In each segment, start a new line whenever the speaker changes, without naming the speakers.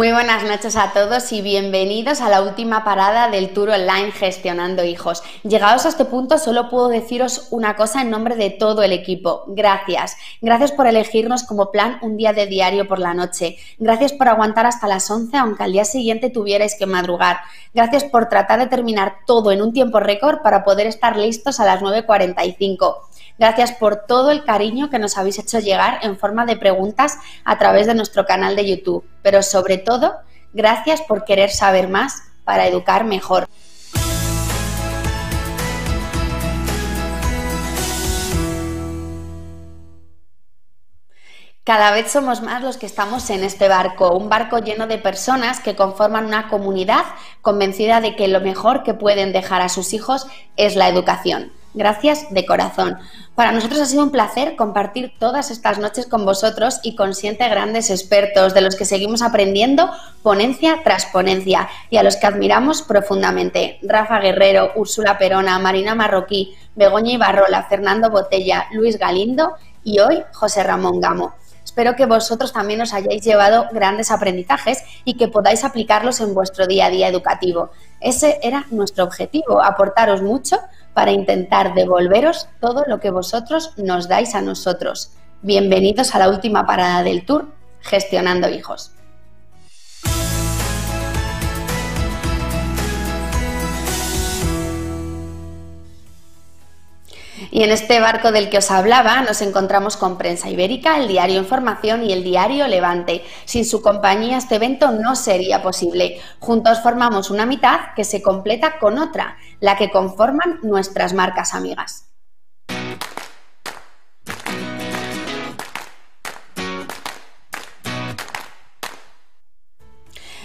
Muy buenas noches a todos y bienvenidos a la última parada del Tour Online Gestionando Hijos. Llegados a este punto, solo puedo deciros una cosa en nombre de todo el equipo. Gracias. Gracias por elegirnos como plan un día de diario por la noche. Gracias por aguantar hasta las 11, aunque al día siguiente tuvierais que madrugar. Gracias por tratar de terminar todo en un tiempo récord para poder estar listos a las 9.45. Gracias por todo el cariño que nos habéis hecho llegar en forma de preguntas a través de nuestro canal de YouTube, pero sobre todo, gracias por querer saber más para educar mejor. Cada vez somos más los que estamos en este barco, un barco lleno de personas que conforman una comunidad convencida de que lo mejor que pueden dejar a sus hijos es la educación. Gracias de corazón. Para nosotros ha sido un placer compartir todas estas noches con vosotros y con siete grandes expertos de los que seguimos aprendiendo ponencia tras ponencia y a los que admiramos profundamente. Rafa Guerrero, Úrsula Perona, Marina Marroquí, Begoña Ibarrola, Fernando Botella, Luis Galindo y hoy José Ramón Gamo. Espero que vosotros también os hayáis llevado grandes aprendizajes y que podáis aplicarlos en vuestro día a día educativo. Ese era nuestro objetivo, aportaros mucho para intentar devolveros todo lo que vosotros nos dais a nosotros. Bienvenidos a la última parada del tour, Gestionando Hijos. Y en este barco del que os hablaba nos encontramos con Prensa Ibérica, el diario Información y el diario Levante. Sin su compañía este evento no sería posible. Juntos formamos una mitad que se completa con otra, la que conforman nuestras marcas amigas.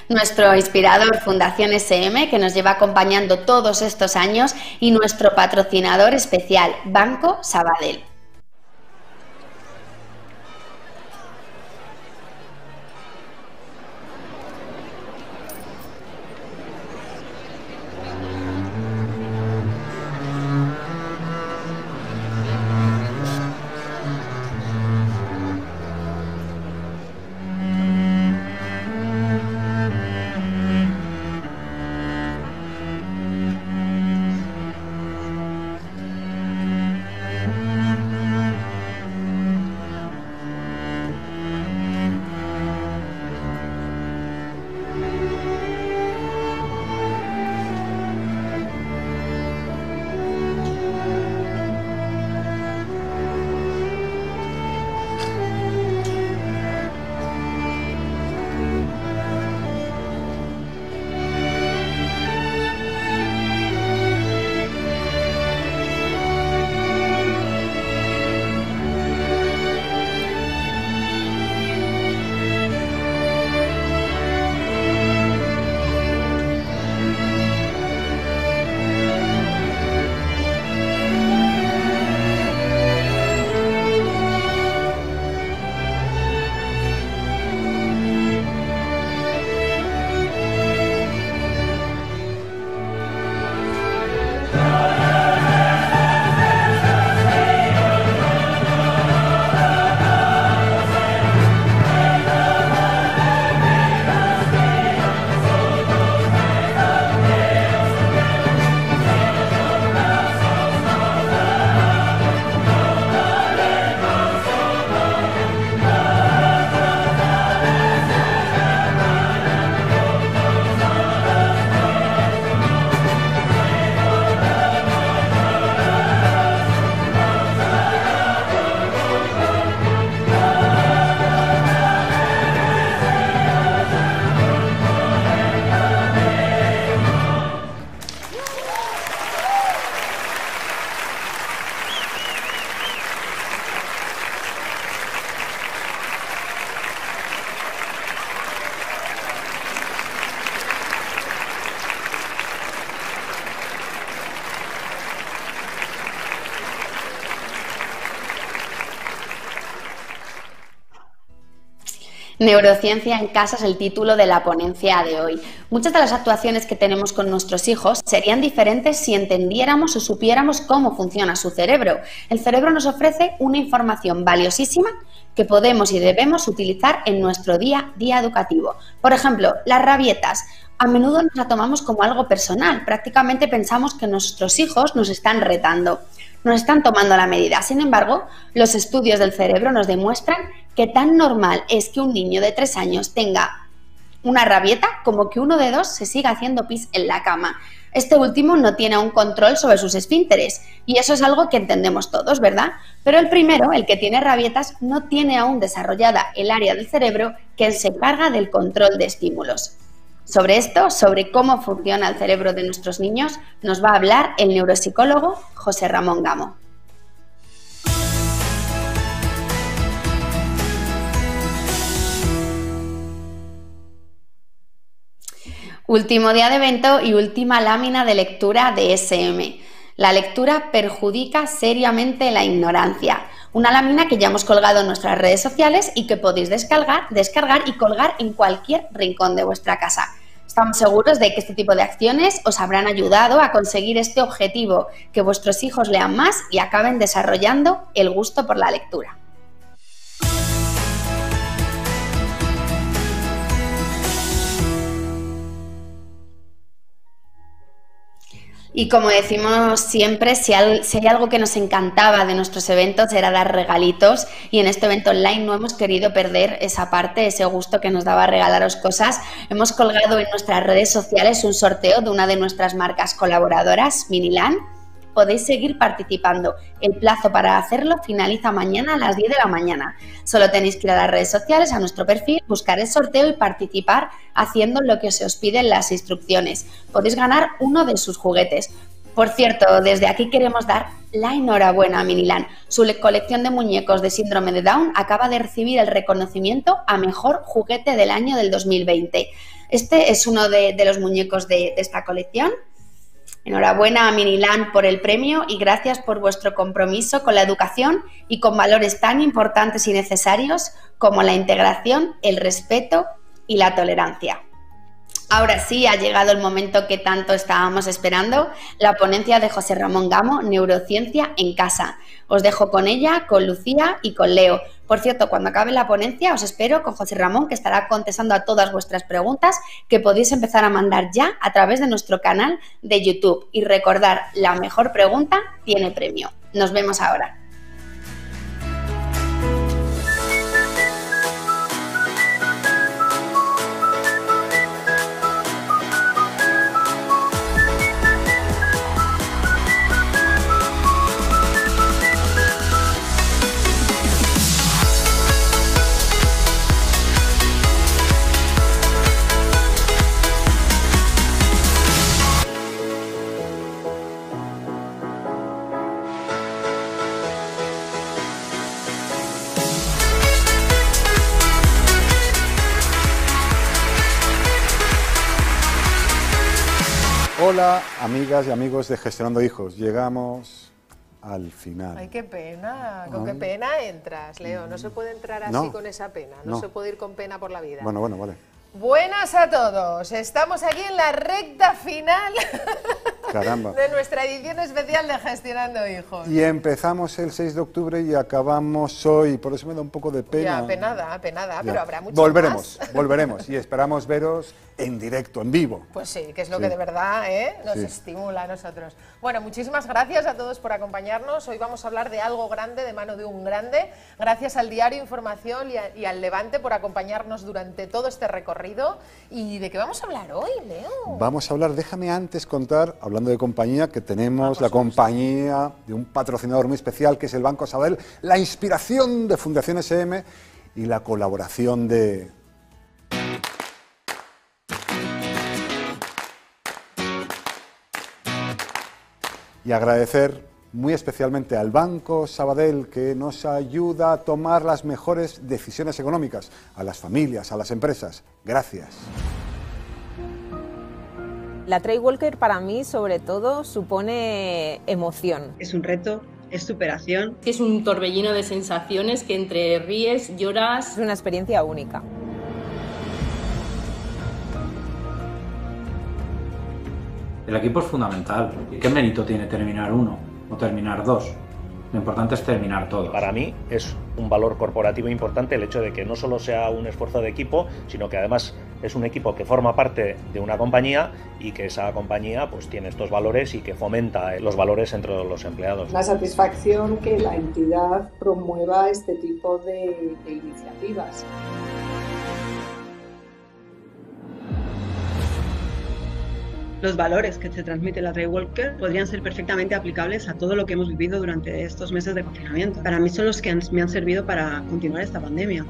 nuestro inspirador Fundación SM, que nos lleva acompañando todos estos años, y nuestro patrocinador especial, Banco Sabadell. Neurociencia en casa es el título de la ponencia de hoy. Muchas de las actuaciones que tenemos con nuestros hijos serían diferentes si entendiéramos o supiéramos cómo funciona su cerebro. El cerebro nos ofrece una información valiosísima que podemos y debemos utilizar en nuestro día a día educativo. Por ejemplo, las rabietas. A menudo nos la tomamos como algo personal, prácticamente pensamos que nuestros hijos nos están retando, nos están tomando la medida. Sin embargo, los estudios del cerebro nos demuestran ¿Qué tan normal es que un niño de tres años tenga una rabieta como que uno de dos se siga haciendo pis en la cama? Este último no tiene un control sobre sus esfínteres y eso es algo que entendemos todos, ¿verdad? Pero el primero, el que tiene rabietas, no tiene aún desarrollada el área del cerebro que se encarga del control de estímulos. Sobre esto, sobre cómo funciona el cerebro de nuestros niños, nos va a hablar el neuropsicólogo José Ramón Gamo. Último día de evento y última lámina de lectura de SM. La lectura perjudica seriamente la ignorancia. Una lámina que ya hemos colgado en nuestras redes sociales y que podéis descargar, descargar y colgar en cualquier rincón de vuestra casa. Estamos seguros de que este tipo de acciones os habrán ayudado a conseguir este objetivo, que vuestros hijos lean más y acaben desarrollando el gusto por la lectura. Y como decimos siempre, si, hay algo que nos encantaba de nuestros eventos era dar regalitos y en este evento online no hemos querido perder esa parte, ese gusto que nos daba regalaros cosas. Hemos colgado en nuestras redes sociales un sorteo de una de nuestras marcas colaboradoras, Miniland podéis seguir participando. El plazo para hacerlo finaliza mañana a las 10 de la mañana. Solo tenéis que ir a las redes sociales, a nuestro perfil, buscar el sorteo y participar haciendo lo que se os piden las instrucciones. Podéis ganar uno de sus juguetes. Por cierto, desde aquí queremos dar la enhorabuena a Minilan. Su colección de muñecos de síndrome de Down acaba de recibir el reconocimiento a mejor juguete del año del 2020. Este es uno de, los muñecos de esta colección Enhorabuena a Minilán por el premio y gracias por vuestro compromiso con la educación y con valores tan importantes y necesarios como la integración, el respeto y la tolerancia. Ahora sí ha llegado el momento que tanto estábamos esperando, la ponencia de José Ramón Gamo, Neurociencia en Casa. Os dejo con ella, con Lucía y con Leo. Por cierto, cuando acabe la ponencia os espero con José Ramón, que estará contestando a todas vuestras preguntas que podéis empezar a mandar ya a través de nuestro canal de YouTube. Y recordar, la mejor pregunta tiene premio. Nos vemos ahora.
Hola, amigas y amigos de Gestionando Hijos. Llegamos al final. Ay,
qué pena. Con qué pena entras, Leo. No se puede entrar así con esa pena. No, se puede ir con pena por la vida. Bueno, bueno, vale. Buenas a todos. Estamos aquí en la recta final
Caramba. de
nuestra edición especial de Gestionando Hijos. Y
empezamos el 6 de octubre y acabamos hoy. Por eso me da un poco de pena. Ya,
penada, penada, pero habrá mucho Volveremos, volveremos.
Y esperamos veros en directo, en vivo.
Pues sí, que es lo que de verdad ¿eh? nos estimula a nosotros. Bueno, muchísimas gracias a todos por acompañarnos. Hoy vamos a hablar de algo grande, de mano de un grande. Gracias al diario Información y, al Levante por acompañarnos durante todo este recorrido. ¿Y de qué vamos a hablar hoy, Leo?
Vamos a hablar, déjame antes contar, hablando de compañía, que tenemos ah, la compañía de un patrocinador muy especial que es el Banco Sabadell, la inspiración de Fundación SM y la colaboración de y agradecer muy especialmente al Banco Sabadell que nos ayuda a tomar las mejores decisiones económicas, a las familias, a las empresas. Gracias.
La trade Walker para mí sobre todo supone emoción. Es un reto es superación. Es un torbellino de sensaciones que entre ríes, lloras. Es una experiencia única.
El equipo es fundamental. ¿Qué mérito tiene terminar uno o terminar dos? Lo importante es terminar todo. Para mí
es un valor corporativo importante el hecho de que no solo sea un
esfuerzo de equipo, sino que además es un equipo que forma parte de una compañía y que esa compañía pues tiene estos valores y que fomenta eh, los valores entre los empleados. La
satisfacción que la entidad promueva este tipo de, de iniciativas. Los valores que se transmite la Trey Walker podrían ser perfectamente aplicables a todo lo que hemos vivido durante estos meses de confinamiento. Para mí son los que me han servido para continuar esta pandemia.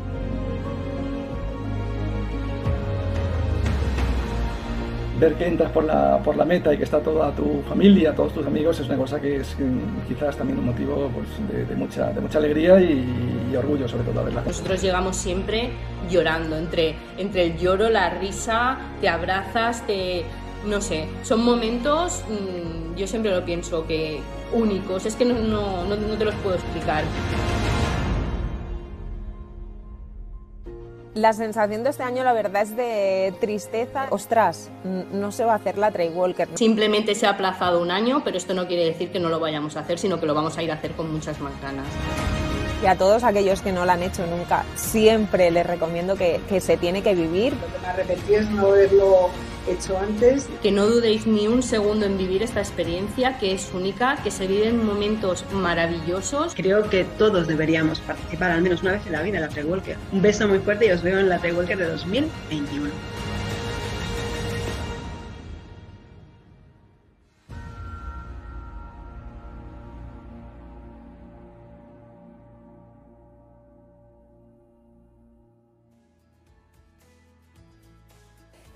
ver que entras por la, meta y que está toda tu familia, todos tus amigos, es una cosa que es mm, quizás también un motivo pues, de, mucha, de mucha alegría y, orgullo sobre todo. Nosotros
llegamos siempre llorando, entre, entre el lloro, la risa, te abrazas, te, no sé, son momentos, mm, yo siempre lo pienso, que únicos, es que no, no, te los puedo explicar. La sensación de este año, la verdad, es de tristeza. Ostras, no se va a hacer la Trail Walker. Simplemente se ha aplazado un año, pero esto no quiere decir que no lo vayamos a hacer, sino que lo vamos a ir a hacer con muchas más ganas y a todos aquellos que no la han hecho nunca, siempre les recomiendo que, se tiene que vivir. Lo que me arrepentí es no haberlo hecho antes. Que no dudéis ni un segundo en vivir esta experiencia que es única, que se viven momentos maravillosos. Creo que todos deberíamos participar al menos una vez en la vida en la Trailwalker Walker. Un beso muy fuerte y os veo en la Trailwalker Walker de 2021.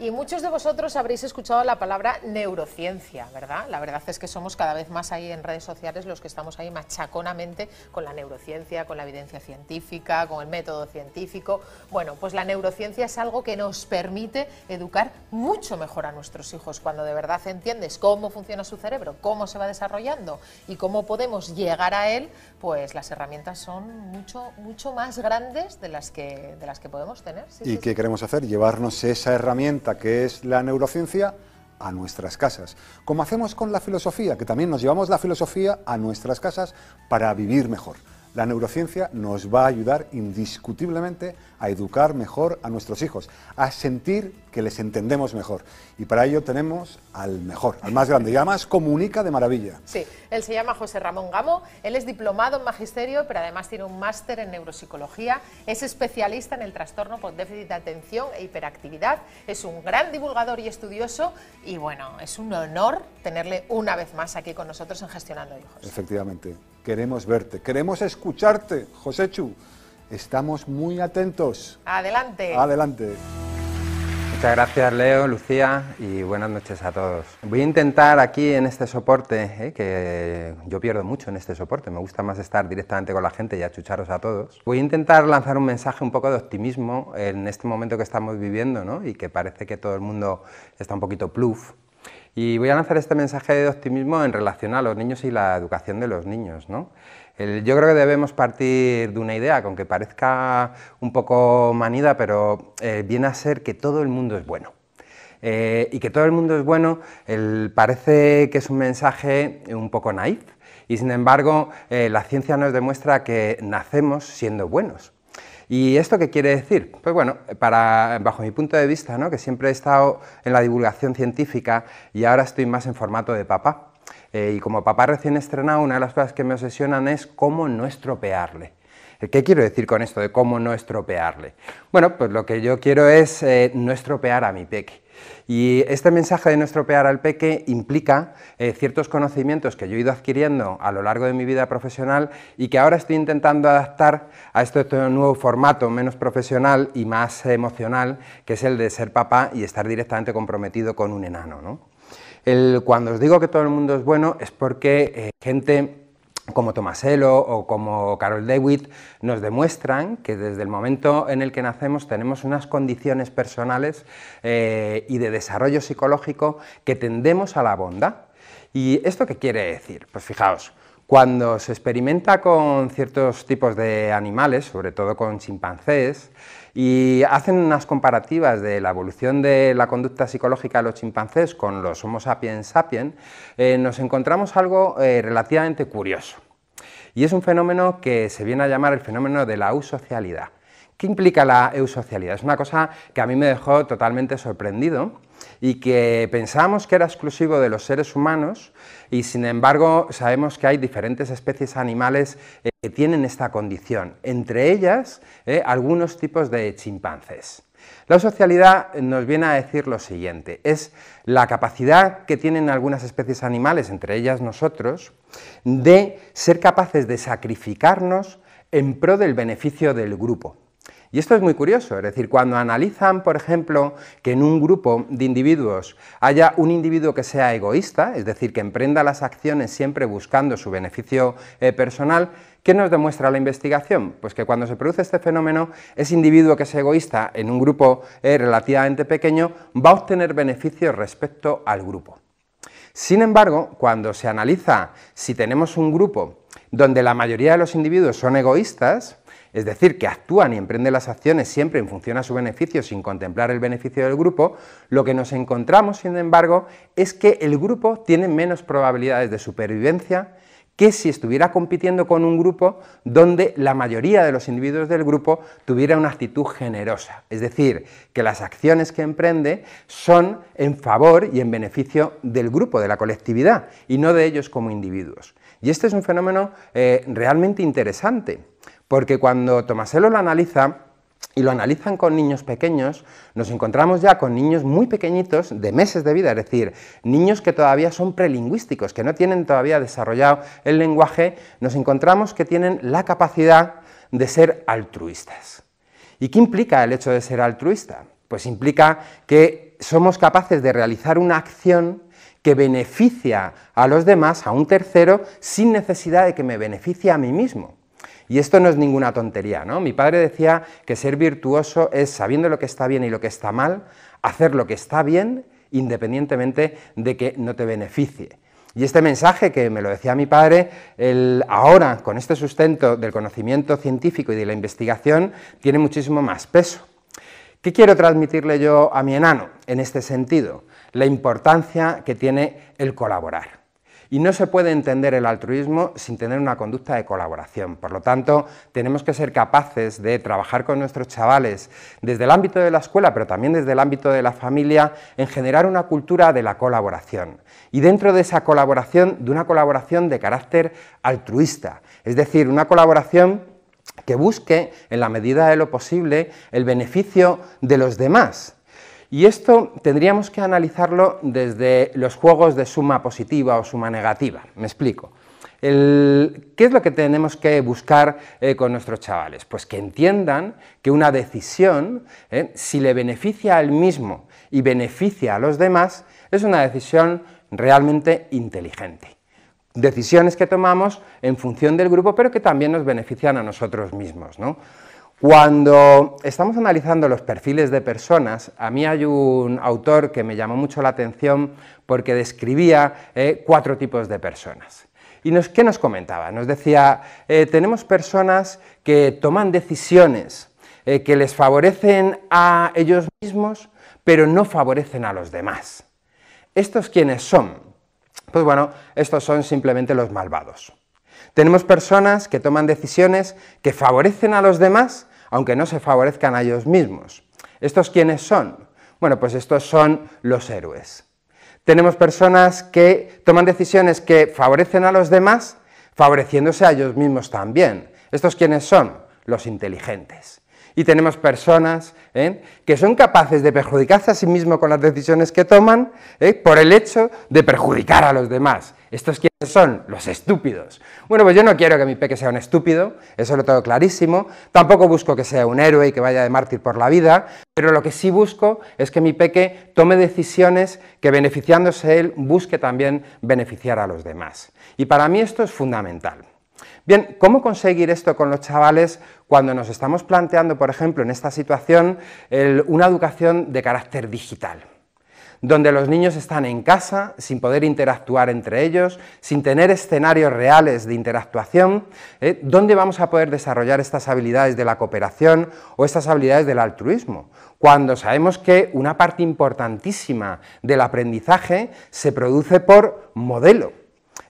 Y muchos de vosotros habréis escuchado la palabra neurociencia, ¿verdad? La verdad es que somos cada vez más ahí en redes sociales los que estamos ahí machaconamente con la neurociencia, con la evidencia científica, con el método científico. Bueno, pues la neurociencia es algo que nos permite educar mucho mejor a nuestros hijos cuando de verdad entiendes cómo funciona su cerebro, cómo se va desarrollando y cómo podemos llegar a él, pues las herramientas son mucho, mucho más grandes de las que, de las que podemos tener. ¿Y qué
queremos hacer? Llevarnos esa herramienta que es la neurociencia a nuestras casas, como hacemos con la filosofía, que también nos llevamos la filosofía a nuestras casas para vivir mejor. La neurociencia nos va a ayudar indiscutiblemente a educar mejor a nuestros hijos, a sentir que les entendemos mejor. Y para ello tenemos al mejor, al más grande, y además comunica de maravilla.
Sí, él se llama José Ramón Gamo, él es diplomado en magisterio, pero además tiene un máster en neuropsicología, es especialista en el trastorno por déficit de atención e hiperactividad, es un gran divulgador y estudioso, y bueno, es un honor tenerle una vez más aquí con nosotros en Gestionando Hijos.
Efectivamente. Queremos verte, queremos escucharte, José Chu. Estamos muy atentos. Adelante. Adelante. Muchas gracias Leo, Lucía y buenas noches a todos. Voy
a intentar aquí en este soporte, eh, que yo pierdo mucho en este soporte, me gusta más estar directamente con la gente y achucharos a todos. Voy a intentar lanzar un mensaje un poco de optimismo en este momento que estamos viviendo ¿no? y que parece que todo el mundo está un poquito pluf, y voy a lanzar este mensaje de optimismo en relación a los niños y la educación de los niños. yo creo que debemos partir de una idea, aunque que parezca un poco manida, pero eh, viene a ser que todo el mundo es bueno. Eh, y que todo el mundo es bueno, parece que es un mensaje un poco naif, y sin embargo eh, la ciencia nos demuestra que nacemos siendo buenos. ¿Y esto qué quiere decir? Pues bueno, para, bajo mi punto de vista, que siempre he estado en la divulgación científica y ahora estoy más en formato de papá. Eh, y como papá recién estrenado, una de las cosas que me obsesionan es cómo no estropearle. Eh, ¿Qué quiero decir con esto de cómo no estropearle? Bueno, pues lo que yo quiero es eh, no estropear a mi peque. Y este mensaje de nuestro pear al peque implica eh, ciertos conocimientos que yo he ido adquiriendo a lo largo de mi vida profesional y que ahora estoy intentando adaptar a este nuevo formato menos profesional y más emocional, que es el de ser papá y estar directamente comprometido con un enano. cuando os digo que todo el mundo es bueno es porque eh, gente como Tomasello o como Carol DeWitt, nos demuestran que desde el momento en el que nacemos tenemos unas condiciones personales eh, y de desarrollo psicológico que tendemos a la bondad. ¿Y esto qué quiere decir? Pues fijaos, cuando se experimenta con ciertos tipos de animales, sobre todo con chimpancés, y hacen unas comparativas de la evolución de la conducta psicológica de los chimpancés con los Homo sapiens sapiens, eh, nos encontramos algo eh, relativamente curioso. Y es un fenómeno que se viene a llamar el fenómeno de la eusocialidad. ¿Qué implica la eusocialidad? Es una cosa que a mí me dejó totalmente sorprendido y que pensábamos que era exclusivo de los seres humanos y sin embargo sabemos que hay diferentes especies animales eh, que tienen esta condición, entre ellas eh, algunos tipos de chimpancés. La eusocialidad nos viene a decir lo siguiente, es la capacidad que tienen algunas especies animales, entre ellas nosotros, de ser capaces de sacrificarnos en pro del beneficio del grupo. Y esto es muy curioso, es decir, cuando analizan, por ejemplo, que en un grupo de individuos haya un individuo que sea egoísta, es decir, que emprenda las acciones siempre buscando su beneficio eh, personal, ¿Qué nos demuestra la investigación? Pues que cuando se produce este fenómeno, ese individuo que es egoísta en un grupo eh, relativamente pequeño va a obtener beneficios respecto al grupo. Sin embargo, cuando se analiza si tenemos un grupo donde la mayoría de los individuos son egoístas, es decir, que actúan y emprenden las acciones siempre en función a su beneficio sin contemplar el beneficio del grupo, lo que nos encontramos, sin embargo, es que el grupo tiene menos probabilidades de supervivencia que si estuviera compitiendo con un grupo donde la mayoría de los individuos del grupo tuviera una actitud generosa, es decir, que las acciones que emprende son en favor y en beneficio del grupo, de la colectividad, y no de ellos como individuos. Y este es un fenómeno eh, realmente interesante, porque cuando Tomaselo lo analiza, y lo analizan con niños pequeños, nos encontramos ya con niños muy pequeñitos de meses de vida, es decir, niños que todavía son prelingüísticos, que no tienen todavía desarrollado el lenguaje, nos encontramos que tienen la capacidad de ser altruistas. ¿Y qué implica el hecho de ser altruista? Pues implica que somos capaces de realizar una acción que beneficia a los demás, a un tercero, sin necesidad de que me beneficie a mí mismo. Y esto no es ninguna tontería, ¿no? Mi padre decía que ser virtuoso es, sabiendo lo que está bien y lo que está mal, hacer lo que está bien independientemente de que no te beneficie. Y este mensaje que me lo decía mi padre, ahora con este sustento del conocimiento científico y de la investigación tiene muchísimo más peso. ¿Qué quiero transmitirle yo a mi enano en este sentido? La importancia que tiene el colaborar. Y no se puede entender el altruismo sin tener una conducta de colaboración. Por lo tanto, tenemos que ser capaces de trabajar con nuestros chavales desde el ámbito de la escuela, pero también desde el ámbito de la familia, en generar una cultura de la colaboración. Y dentro de esa colaboración, de una colaboración de carácter altruista, es decir, una colaboración que busque, en la medida de lo posible, el beneficio de los demás y esto tendríamos que analizarlo desde los juegos de suma positiva o suma negativa. Me explico. ¿Qué es lo que tenemos que buscar eh, con nuestros chavales? Pues que entiendan que una decisión, eh, si le beneficia al mismo y beneficia a los demás, es una decisión realmente inteligente. Decisiones que tomamos en función del grupo, pero que también nos benefician a nosotros mismos. ¿no? Cuando estamos analizando los perfiles de personas, a mí hay un autor que me llamó mucho la atención porque describía eh, cuatro tipos de personas. ¿Y qué nos comentaba? Nos decía, eh, tenemos personas que toman decisiones eh, que les favorecen a ellos mismos, pero no favorecen a los demás. ¿Estos quiénes son? Pues bueno, estos son simplemente los malvados. Tenemos personas que toman decisiones que favorecen a los demás, aunque no se favorezcan a ellos mismos. ¿Estos quiénes son? Bueno, pues estos son los héroes. Tenemos personas que toman decisiones que favorecen a los demás, favoreciéndose a ellos mismos también. ¿Estos quiénes son? Los inteligentes y tenemos personas ¿eh? que son capaces de perjudicarse a sí mismos con las decisiones que toman ¿eh? por el hecho de perjudicar a los demás. ¿Estos quiénes son? Los estúpidos. Bueno, pues yo no quiero que mi peque sea un estúpido, eso lo tengo clarísimo. Tampoco busco que sea un héroe y que vaya de mártir por la vida, pero lo que sí busco es que mi peque tome decisiones que beneficiándose él busque también beneficiar a los demás. Y para mí esto es fundamental. Bien, ¿cómo conseguir esto con los chavales cuando nos estamos planteando, por ejemplo, en esta situación, una educación de carácter digital? donde los niños están en casa, sin poder interactuar entre ellos, sin tener escenarios reales de interactuación, ¿eh? ¿dónde vamos a poder desarrollar estas habilidades de la cooperación o estas habilidades del altruismo? Cuando sabemos que una parte importantísima del aprendizaje se produce por modelo.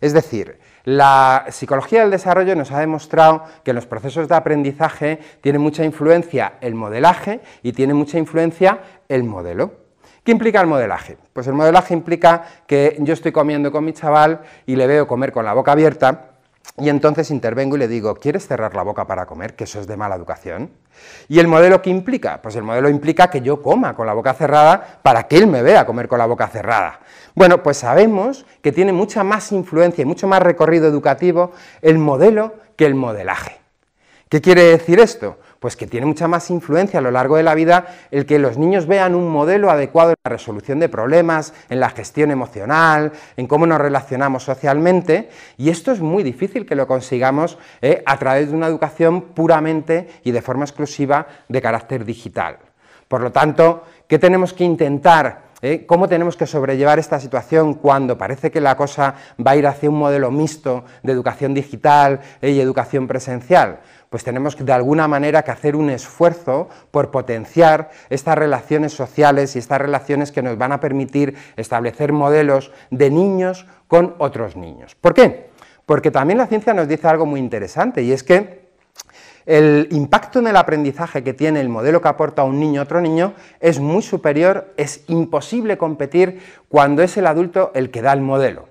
Es decir, la psicología del desarrollo nos ha demostrado que en los procesos de aprendizaje tiene mucha influencia el modelaje y tiene mucha influencia el modelo. ¿Qué implica el modelaje? Pues el modelaje implica que yo estoy comiendo con mi chaval y le veo comer con la boca abierta y entonces intervengo y le digo, ¿quieres cerrar la boca para comer? Que eso es de mala educación. ¿Y el modelo qué implica? Pues el modelo implica que yo coma con la boca cerrada para que él me vea comer con la boca cerrada. Bueno, pues sabemos que tiene mucha más influencia y mucho más recorrido educativo el modelo que el modelaje. ¿Qué quiere decir esto? Pues que tiene mucha más influencia a lo largo de la vida el que los niños vean un modelo adecuado en la resolución de problemas, en la gestión emocional, en cómo nos relacionamos socialmente, y esto es muy difícil que lo consigamos eh, a través de una educación puramente y de forma exclusiva de carácter digital. Por lo tanto, ¿qué tenemos que intentar ¿Eh? ¿Cómo tenemos que sobrellevar esta situación cuando parece que la cosa va a ir hacia un modelo mixto de educación digital ¿eh? y educación presencial? Pues tenemos de alguna manera que hacer un esfuerzo por potenciar estas relaciones sociales y estas relaciones que nos van a permitir establecer modelos de niños con otros niños. ¿Por qué? Porque también la ciencia nos dice algo muy interesante y es que el impacto en el aprendizaje que tiene el modelo que aporta un niño a otro niño es muy superior, es imposible competir cuando es el adulto el que da el modelo.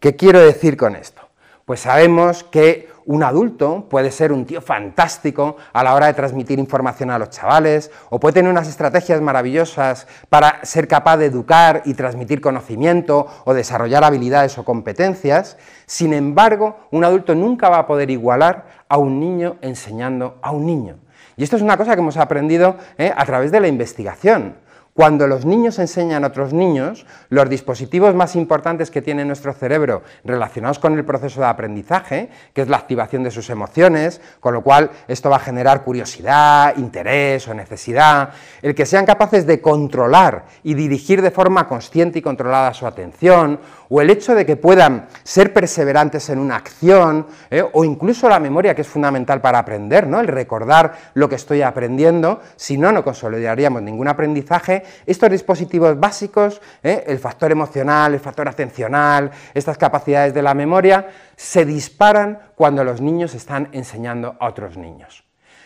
¿Qué quiero decir con esto? Pues sabemos que un adulto puede ser un tío fantástico a la hora de transmitir información a los chavales, o puede tener unas estrategias maravillosas para ser capaz de educar y transmitir conocimiento o desarrollar habilidades o competencias. Sin embargo, un adulto nunca va a poder igualar a un niño enseñando a un niño. Y esto es una cosa que hemos aprendido ¿eh? a través de la investigación. Cuando los niños enseñan a otros niños, los dispositivos más importantes que tiene nuestro cerebro relacionados con el proceso de aprendizaje, que es la activación de sus emociones, con lo cual esto va a generar curiosidad, interés o necesidad, el que sean capaces de controlar y dirigir de forma consciente y controlada su atención, o el hecho de que puedan ser perseverantes en una acción, ¿eh? o incluso la memoria, que es fundamental para aprender, ¿no? el recordar lo que estoy aprendiendo, si no, no consolidaríamos ningún aprendizaje, estos dispositivos básicos, ¿eh? el factor emocional, el factor atencional, estas capacidades de la memoria, se disparan cuando los niños están enseñando a otros niños.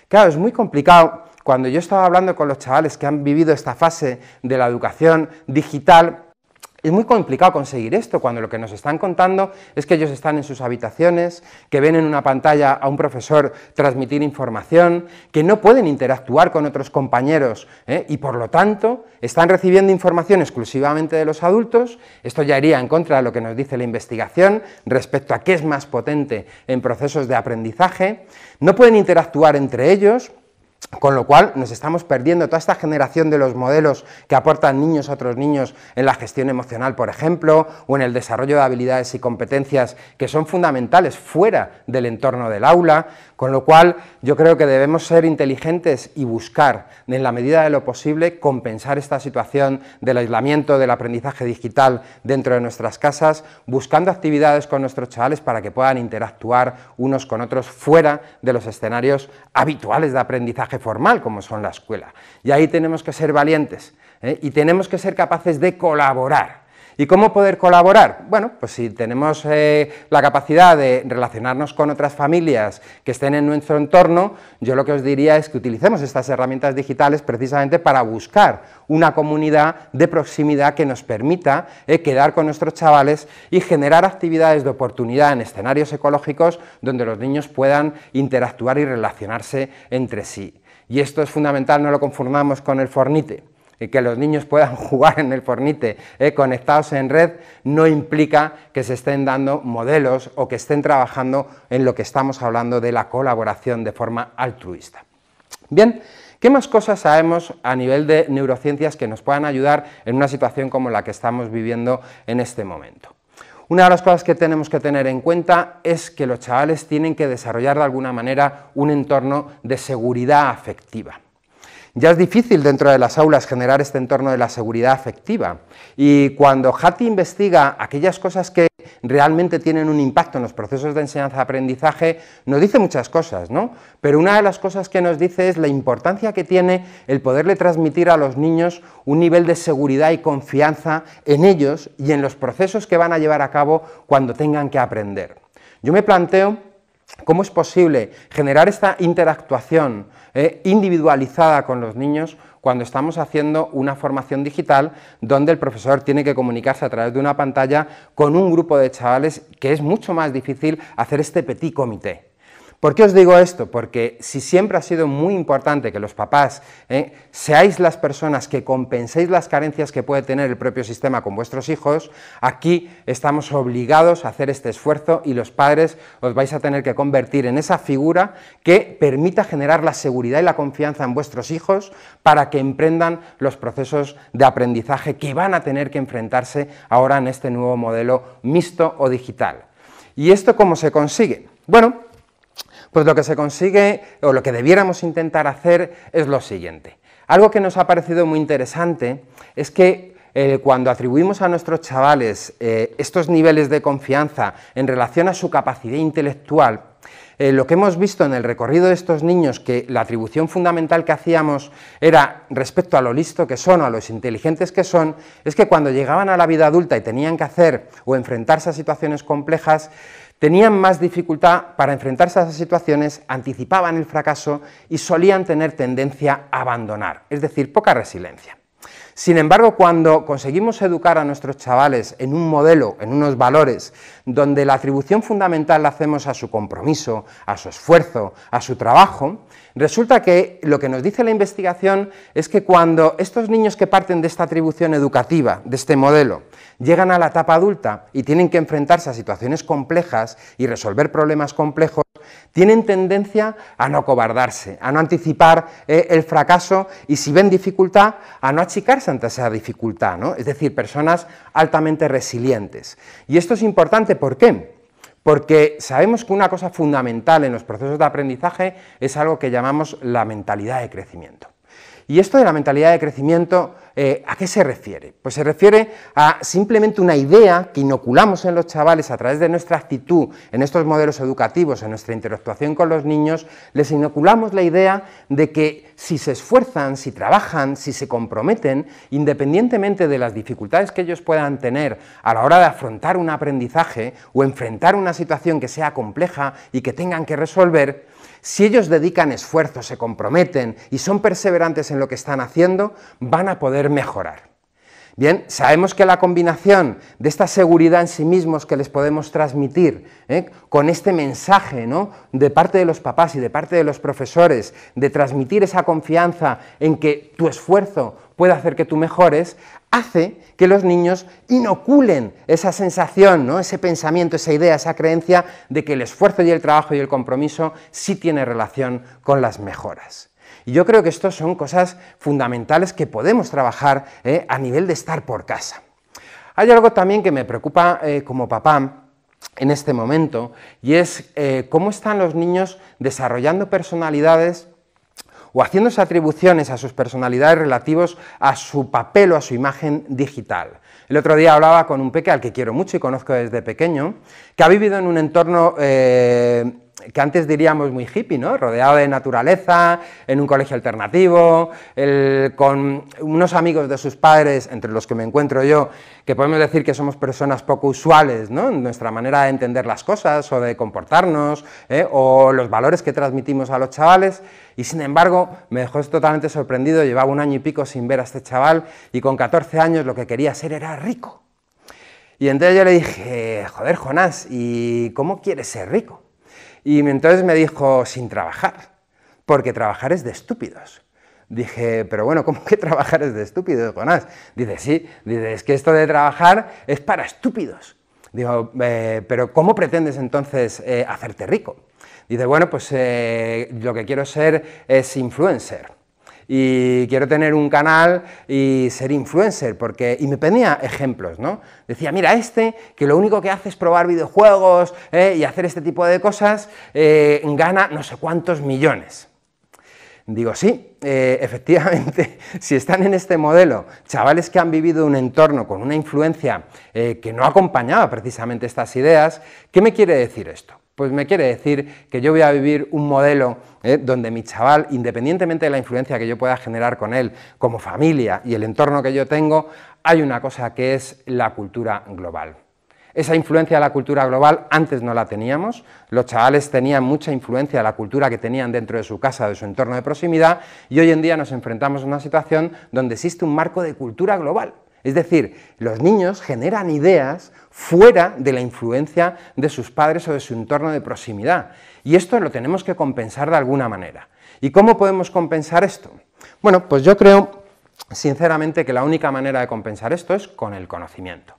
Claro, es muy complicado. Cuando yo estaba hablando con los chavales que han vivido esta fase de la educación digital, es muy complicado conseguir esto cuando lo que nos están contando es que ellos están en sus habitaciones, que ven en una pantalla a un profesor transmitir información, que no pueden interactuar con otros compañeros ¿eh? y por lo tanto están recibiendo información exclusivamente de los adultos. Esto ya iría en contra de lo que nos dice la investigación respecto a qué es más potente en procesos de aprendizaje. No pueden interactuar entre ellos con lo cual nos estamos perdiendo toda esta generación de los modelos que aportan niños a otros niños en la gestión emocional, por ejemplo, o en el desarrollo de habilidades y competencias que son fundamentales fuera del entorno del aula. Con lo cual, yo creo que debemos ser inteligentes y buscar, en la medida de lo posible, compensar esta situación del aislamiento, del aprendizaje digital dentro de nuestras casas, buscando actividades con nuestros chavales para que puedan interactuar unos con otros fuera de los escenarios habituales de aprendizaje formal, como son la escuela. Y ahí tenemos que ser valientes ¿eh? y tenemos que ser capaces de colaborar ¿Y cómo poder colaborar? Bueno, pues si tenemos eh, la capacidad de relacionarnos con otras familias que estén en nuestro entorno, yo lo que os diría es que utilicemos estas herramientas digitales precisamente para buscar una comunidad de proximidad que nos permita eh, quedar con nuestros chavales y generar actividades de oportunidad en escenarios ecológicos donde los niños puedan interactuar y relacionarse entre sí. Y esto es fundamental, no lo conformamos con el fornite que los niños puedan jugar en el Fornite eh, conectados en red no implica que se estén dando modelos o que estén trabajando en lo que estamos hablando de la colaboración de forma altruista. Bien, ¿qué más cosas sabemos a nivel de neurociencias que nos puedan ayudar en una situación como la que estamos viviendo en este momento? Una de las cosas que tenemos que tener en cuenta es que los chavales tienen que desarrollar de alguna manera un entorno de seguridad afectiva. Ya es difícil dentro de las aulas generar este entorno de la seguridad afectiva. Y cuando Hattie investiga aquellas cosas que realmente tienen un impacto en los procesos de enseñanza-aprendizaje, nos dice muchas cosas, ¿no? Pero una de las cosas que nos dice es la importancia que tiene el poderle transmitir a los niños un nivel de seguridad y confianza en ellos y en los procesos que van a llevar a cabo cuando tengan que aprender. Yo me planteo ¿Cómo es posible generar esta interactuación eh, individualizada con los niños cuando estamos haciendo una formación digital donde el profesor tiene que comunicarse a través de una pantalla con un grupo de chavales que es mucho más difícil hacer este petit comité. ¿Por qué os digo esto? Porque si siempre ha sido muy importante que los papás eh, seáis las personas que compenséis las carencias que puede tener el propio sistema con vuestros hijos, aquí estamos obligados a hacer este esfuerzo y los padres os vais a tener que convertir en esa figura que permita generar la seguridad y la confianza en vuestros hijos para que emprendan los procesos de aprendizaje que van a tener que enfrentarse ahora en este nuevo modelo mixto o digital. ¿Y esto cómo se consigue? Bueno, pues lo que se consigue, o lo que debiéramos intentar hacer, es lo siguiente. Algo que nos ha parecido muy interesante es que eh, cuando atribuimos a nuestros chavales eh, estos niveles de confianza en relación a su capacidad intelectual, eh, lo que hemos visto en el recorrido de estos niños, que la atribución fundamental que hacíamos era respecto a lo listo que son o a los inteligentes que son, es que cuando llegaban a la vida adulta y tenían que hacer o enfrentarse a situaciones complejas, Tenían más dificultad para enfrentarse a esas situaciones, anticipaban el fracaso y solían tener tendencia a abandonar, es decir, poca resiliencia. Sin embargo, cuando conseguimos educar a nuestros chavales en un modelo, en unos valores, donde la atribución fundamental la hacemos a su compromiso, a su esfuerzo, a su trabajo, Resulta que lo que nos dice la investigación es que cuando estos niños que parten de esta atribución educativa, de este modelo, llegan a la etapa adulta y tienen que enfrentarse a situaciones complejas y resolver problemas complejos, tienen tendencia a no cobardarse, a no anticipar eh, el fracaso y si ven dificultad, a no achicarse ante esa dificultad, ¿no? es decir, personas altamente resilientes. Y esto es importante, ¿por qué? Porque sabemos que una cosa fundamental en los procesos de aprendizaje es algo que llamamos la mentalidad de crecimiento. Y esto de la mentalidad de crecimiento, eh, ¿a qué se refiere? Pues se refiere a simplemente una idea que inoculamos en los chavales a través de nuestra actitud, en estos modelos educativos, en nuestra interactuación con los niños, les inoculamos la idea de que si se esfuerzan, si trabajan, si se comprometen, independientemente de las dificultades que ellos puedan tener a la hora de afrontar un aprendizaje o enfrentar una situación que sea compleja y que tengan que resolver, si ellos dedican esfuerzo, se comprometen y son perseverantes en lo que están haciendo, van a poder mejorar. Bien, sabemos que la combinación de esta seguridad en sí mismos que les podemos transmitir, ¿eh? con este mensaje de parte de los papás y de parte de los profesores, de transmitir esa confianza en que tu esfuerzo puede hacer que tú mejores, hace que los niños inoculen esa sensación, ¿no? ese pensamiento, esa idea, esa creencia de que el esfuerzo y el trabajo y el compromiso sí tiene relación con las mejoras. Y yo creo que estas son cosas fundamentales que podemos trabajar ¿eh? a nivel de estar por casa. Hay algo también que me preocupa eh, como papá en este momento y es eh, cómo están los niños desarrollando personalidades o haciéndose atribuciones a sus personalidades relativos a su papel o a su imagen digital. El otro día hablaba con un peque al que quiero mucho y conozco desde pequeño, que ha vivido en un entorno eh, que antes diríamos muy hippie, ¿no? Rodeado de naturaleza, en un colegio alternativo, con unos amigos de sus padres, entre los que me encuentro yo, que podemos decir que somos personas poco usuales, ¿no? En nuestra manera de entender las cosas o de comportarnos, ¿eh? o los valores que transmitimos a los chavales, y sin embargo me dejó totalmente sorprendido, llevaba un año y pico sin ver a este chaval, y con 14 años lo que quería ser era rico. Y entonces yo le dije, joder, Jonás, ¿y cómo quieres ser rico? Y entonces me dijo, sin trabajar, porque trabajar es de estúpidos. Dije, pero bueno, ¿cómo que trabajar es de estúpidos, Jonás? Dice, sí, dice, es que esto de trabajar es para estúpidos. Digo, eh, pero ¿cómo pretendes entonces eh, hacerte rico? Dice, bueno, pues eh, lo que quiero ser es influencer y quiero tener un canal y ser influencer, porque... Y me pedía ejemplos, ¿no? Decía, mira, este que lo único que hace es probar videojuegos ¿eh? y hacer este tipo de cosas, eh, gana no sé cuántos millones. Digo, sí, eh, efectivamente, si están en este modelo chavales que han vivido un entorno con una influencia que no acompañaba precisamente estas ideas, ¿qué me quiere decir esto? Pues me quiere decir que yo voy a vivir un modelo eh, donde mi chaval, independientemente de la influencia que yo pueda generar con él, como familia y el entorno que yo tengo, hay una cosa que es la cultura global. Esa influencia de la cultura global antes no la teníamos, los chavales tenían mucha influencia de la cultura que tenían dentro de su casa, de su entorno de proximidad, y hoy en día nos enfrentamos a una situación donde existe un marco de cultura global. Es decir, los niños generan ideas fuera de la influencia de sus padres o de su entorno de proximidad. Y esto lo tenemos que compensar de alguna manera. ¿Y cómo podemos compensar esto? Bueno, pues yo creo sinceramente que la única manera de compensar esto es con el conocimiento.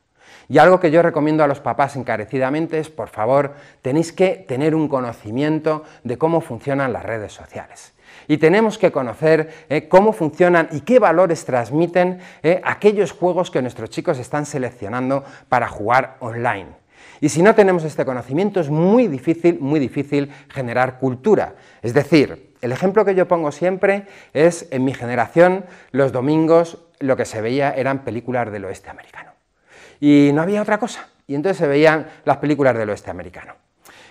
Y algo que yo recomiendo a los papás encarecidamente es, por favor, tenéis que tener un conocimiento de cómo funcionan las redes sociales y tenemos que conocer eh, cómo funcionan y qué valores transmiten eh, aquellos juegos que nuestros chicos están seleccionando para jugar online. Y si no tenemos este conocimiento es muy difícil, muy difícil generar cultura. Es decir, el ejemplo que yo pongo siempre es en mi generación los domingos lo que se veía eran películas del oeste americano. Y no había otra cosa. Y entonces se veían las películas del oeste americano.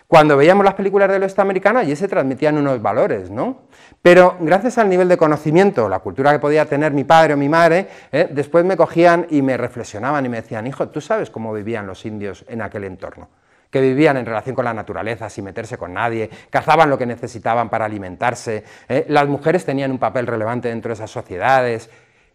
Cuando veíamos las películas del oeste americano, allí se transmitían unos valores, ¿no? Pero gracias al nivel de conocimiento, la cultura que podía tener mi padre o mi madre, ¿eh? después me cogían y me reflexionaban y me decían, hijo, ¿tú sabes cómo vivían los indios en aquel entorno? que vivían en relación con la naturaleza, sin meterse con nadie, cazaban lo que necesitaban para alimentarse, ¿eh? las mujeres tenían un papel relevante dentro de esas sociedades,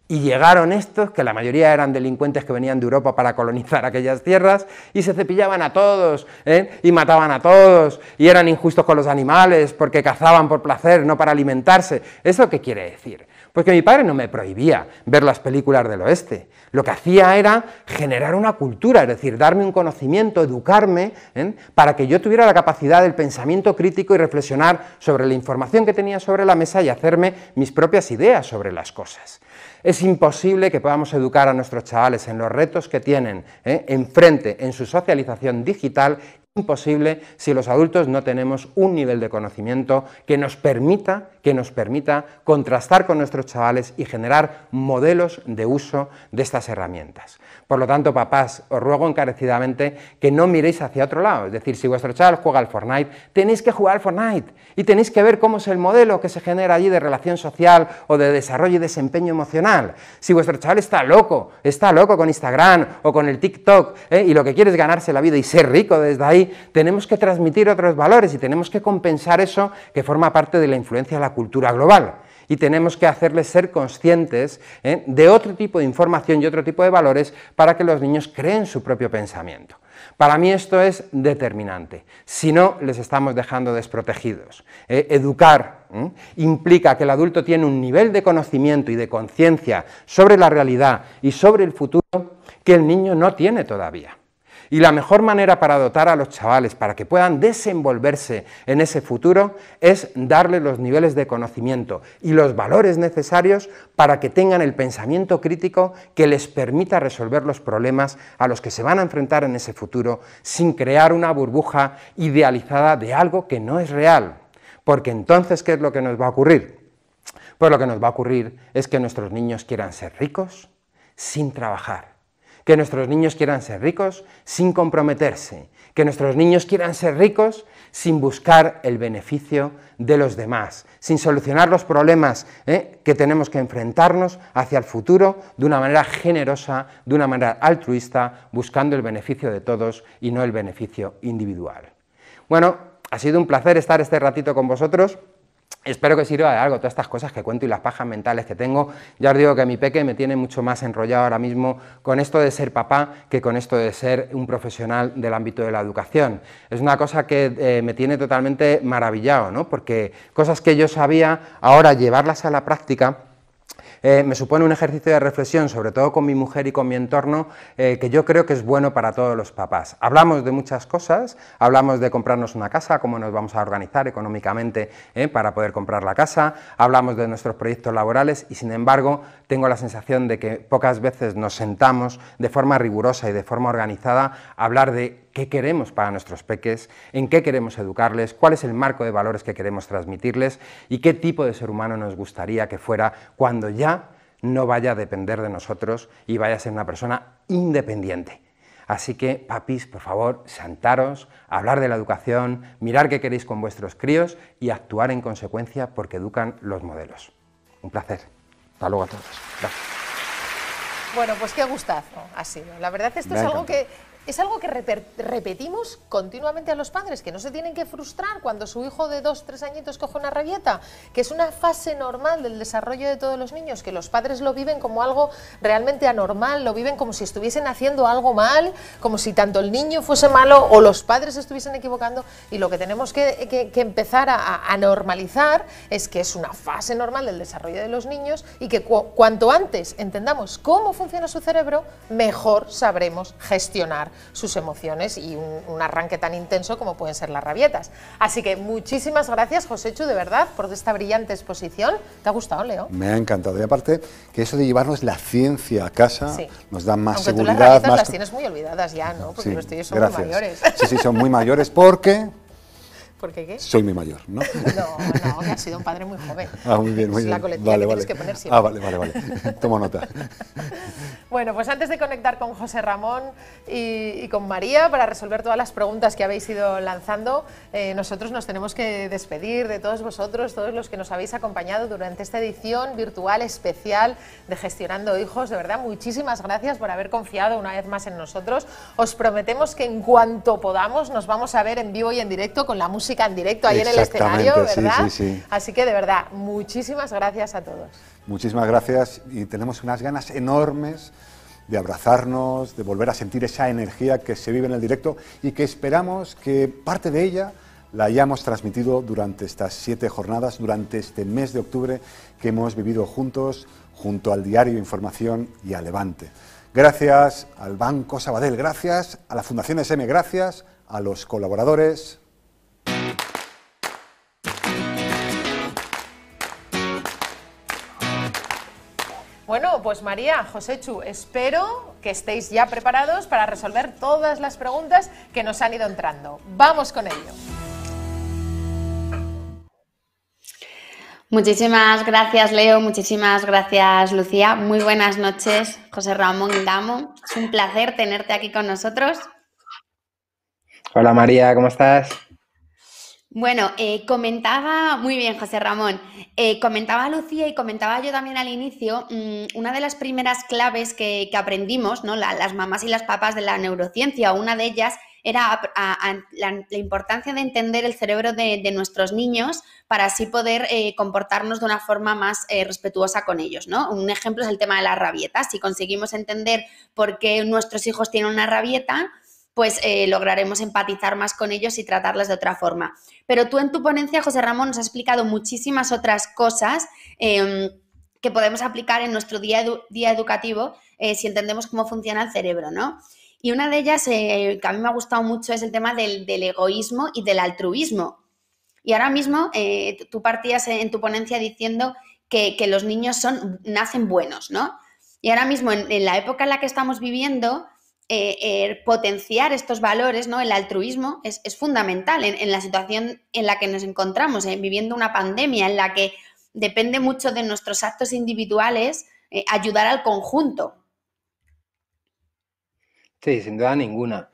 y llegaron estos, que la mayoría eran delincuentes que venían de Europa para colonizar aquellas tierras, y se cepillaban a todos, ¿eh? y mataban a todos, y eran injustos con los animales porque cazaban por placer, no para alimentarse. ¿Eso qué quiere decir? Pues que mi padre no me prohibía ver las películas del oeste. Lo que hacía era generar una cultura, es decir, darme un conocimiento, educarme, ¿eh? para que yo tuviera la capacidad del pensamiento crítico y reflexionar sobre la información que tenía sobre la mesa y hacerme mis propias ideas sobre las cosas. Es imposible que podamos educar a nuestros chavales en los retos que tienen ¿eh? enfrente, en su socialización digital, imposible si los adultos no tenemos un nivel de conocimiento que nos permita que nos permita contrastar con nuestros chavales y generar modelos de uso de estas herramientas. Por lo tanto, papás, os ruego encarecidamente que no miréis hacia otro lado. Es decir, si vuestro chaval juega al Fortnite, tenéis que jugar al Fortnite y tenéis que ver cómo es el modelo que se genera allí de relación social o de desarrollo y desempeño emocional. Si vuestro chaval está loco, está loco con Instagram o con el TikTok ¿eh? y lo que quiere es ganarse la vida y ser rico desde ahí, tenemos que transmitir otros valores y tenemos que compensar eso que forma parte de la influencia de la cultura global y tenemos que hacerles ser conscientes ¿eh? de otro tipo de información y otro tipo de valores para que los niños creen su propio pensamiento. Para mí esto es determinante, si no les estamos dejando desprotegidos. ¿Eh? educar ¿eh? implica que el adulto tiene un nivel de conocimiento y de conciencia sobre la realidad y sobre el futuro que el niño no tiene todavía. Y la mejor manera para dotar a los chavales, para que puedan desenvolverse en ese futuro, es darles los niveles de conocimiento y los valores necesarios para que tengan el pensamiento crítico que les permita resolver los problemas a los que se van a enfrentar en ese futuro, sin crear una burbuja idealizada de algo que no es real. Porque entonces, ¿qué es lo que nos va a ocurrir? Pues lo que nos va a ocurrir es que nuestros niños quieran ser ricos sin trabajar que nuestros niños quieran ser ricos sin comprometerse, que nuestros niños quieran ser ricos sin buscar el beneficio de los demás, sin solucionar los problemas eh, que tenemos que enfrentarnos hacia el futuro de una manera generosa, de una manera altruista, buscando el beneficio de todos y no el beneficio individual. Bueno, ha sido un placer estar este ratito con vosotros. Espero que sirva de algo todas estas cosas que cuento y las pajas mentales que tengo. Ya os digo que mi peque me tiene mucho más enrollado ahora mismo con esto de ser papá que con esto de ser un profesional del ámbito de la educación. Es una cosa que eh, me tiene totalmente maravillado, ¿no? porque cosas que yo sabía, ahora llevarlas a la práctica eh, me supone un ejercicio de reflexión, sobre todo con mi mujer y con mi entorno, eh, que yo creo que es bueno para todos los papás. Hablamos de muchas cosas, hablamos de comprarnos una casa, cómo nos vamos a organizar económicamente eh, para poder comprar la casa, hablamos de nuestros proyectos laborales y sin embargo tengo la sensación de que pocas veces nos sentamos de forma rigurosa y de forma organizada a hablar de qué queremos para nuestros peques, en qué queremos educarles, cuál es el marco de valores que queremos transmitirles y qué tipo de ser humano nos gustaría que fuera cuando ya no vaya a depender de nosotros y vaya a ser una persona independiente. Así que, papis, por favor, santaros, hablar de la educación, mirar qué queréis con vuestros críos y actuar en consecuencia porque educan los modelos. Un placer. Hasta luego a todos. Gracias.
Bueno, pues qué gustazo ha sido. La verdad, esto es algo que es algo que repetimos continuamente a los padres, que no se tienen que frustrar cuando su hijo de dos, tres añitos coge una rabieta, que es una fase normal del desarrollo de todos los niños, que los padres lo viven como algo realmente anormal, lo viven como si estuviesen haciendo algo mal, como si tanto el niño fuese malo o los padres estuviesen equivocando, y lo que tenemos que, empezar a, normalizar es que es una fase normal del desarrollo de los niños y que cuanto antes entendamos cómo funciona su cerebro, mejor sabremos gestionar sus emociones y un, arranque tan intenso como pueden ser las rabietas. Así que muchísimas gracias, Chu, de verdad, por esta brillante exposición. ¿Te ha gustado, Leo?
Me ha encantado. Y aparte, que eso de llevarnos la ciencia a casa nos da más Aunque seguridad. Tú las rabietas las tienes
muy olvidadas ya, ¿no? Porque los tuyos son muy mayores. Sí, sí, son muy mayores porque ¿Porque qué? Soy mi
mayor, ¿no? No, no,
que ha sido un padre muy joven. Ah, muy bien, muy bien. la vale, que vale. tienes que poner siempre. Ah, vale, vale, vale. Tomo nota. bueno, pues antes de conectar con José Ramón y, con María para resolver todas las preguntas que habéis ido lanzando, eh, nosotros nos tenemos que despedir de todos vosotros, todos los que nos habéis acompañado durante esta edición virtual especial de Gestionando Hijos. De verdad, muchísimas gracias por haber confiado una vez más en nosotros. Os prometemos que en cuanto podamos nos vamos a ver en vivo y en directo con la música en directo ahí en el escenario, ¿verdad? Así que de verdad, muchísimas gracias a todos.
Muchísimas gracias y tenemos unas ganas enormes de abrazarnos, de volver a sentir esa energía que se vive en el directo y que esperamos que parte de ella la hayamos transmitido durante estas siete jornadas, durante este mes de octubre que hemos vivido juntos, junto al diario Información y a Levante. Gracias al Banco Sabadell, gracias a la Fundación SM, gracias a los colaboradores,
Bueno, pues María, Chu, espero que estéis ya preparados para resolver todas las preguntas que nos han ido entrando. Vamos con ello.
Muchísimas gracias, Leo. Muchísimas gracias, Lucía. Muy buenas noches, José Ramón Damo. Es un placer tenerte aquí con nosotros.
Hola, María, ¿cómo estás?
Bueno, eh, comentaba, muy bien José Ramón, eh, comentaba Lucía y comentaba yo también al inicio, mm, una de las primeras claves que, aprendimos, ¿no? las mamás y las papás de la neurociencia, una de ellas era la, importancia de entender el cerebro de, nuestros niños para así poder eh, comportarnos de una forma más respetuosa con ellos, ¿no? Un ejemplo es el tema de las rabietas. Si conseguimos entender por qué nuestros hijos tienen una rabieta, pues eh, lograremos empatizar más con ellos y tratarlas de otra forma. Pero tú en tu ponencia, José Ramón, nos has explicado muchísimas otras cosas. Em, que podemos aplicar en nuestro día, día educativo eh, si entendemos cómo funciona el cerebro, ¿no? Y una de ellas eh, que a mí me ha gustado mucho es el tema del, egoísmo y del altruismo. Y ahora mismo tú partías en tu ponencia diciendo que, los niños son, nacen buenos, ¿no? Y ahora mismo en la época en la que estamos viviendo, eh, er, potenciar estos valores, ¿no? El altruismo es, fundamental en, la situación en la que nos encontramos, eh, viviendo una pandemia en la que depende mucho de nuestros actos individuales eh, ayudar al conjunto.
Sí, sin duda ninguna.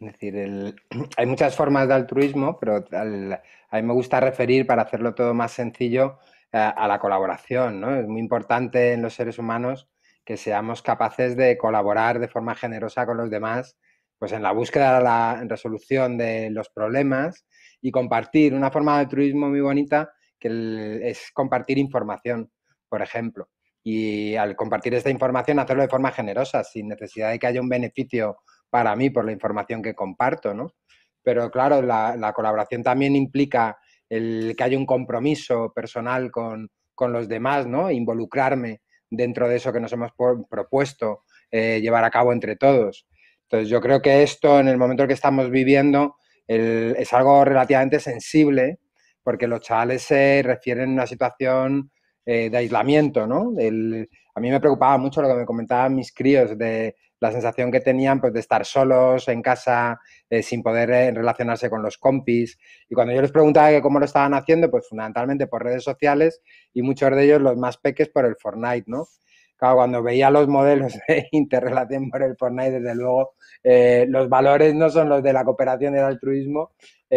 Es decir, hay muchas formas de altruismo, pero a mí me gusta referir, para hacerlo todo más sencillo, a, a la colaboración, ¿no? Es muy importante en los seres humanos que seamos capaces de colaborar de forma generosa con los demás, pues en la búsqueda de la resolución de los problemas y compartir una forma de altruismo muy bonita que es compartir información, por ejemplo. Y al compartir esta información, hacerlo de forma generosa, sin necesidad de que haya un beneficio para mí por la información que comparto, ¿no? Pero claro, la, colaboración también implica el que haya un compromiso personal con, con los demás, ¿no? Involucrarme dentro de eso que nos hemos propuesto eh, llevar a cabo entre todos. Entonces yo creo que esto en el momento que estamos viviendo es algo relativamente sensible porque los chavales se refieren a una situación eh, de aislamiento, ¿no? a mí me preocupaba mucho lo que me comentaban mis críos de la sensación que tenían pues, de estar solos en casa, eh, sin poder eh, relacionarse con los compis. Y cuando yo les preguntaba cómo lo estaban haciendo, pues fundamentalmente por redes sociales y muchos de ellos, los más peques, por el Fortnite, ¿no? cuando veía los modelos de interrelación por el Fortnite, desde luego, eh, los valores no son los de la cooperación y el altruismo,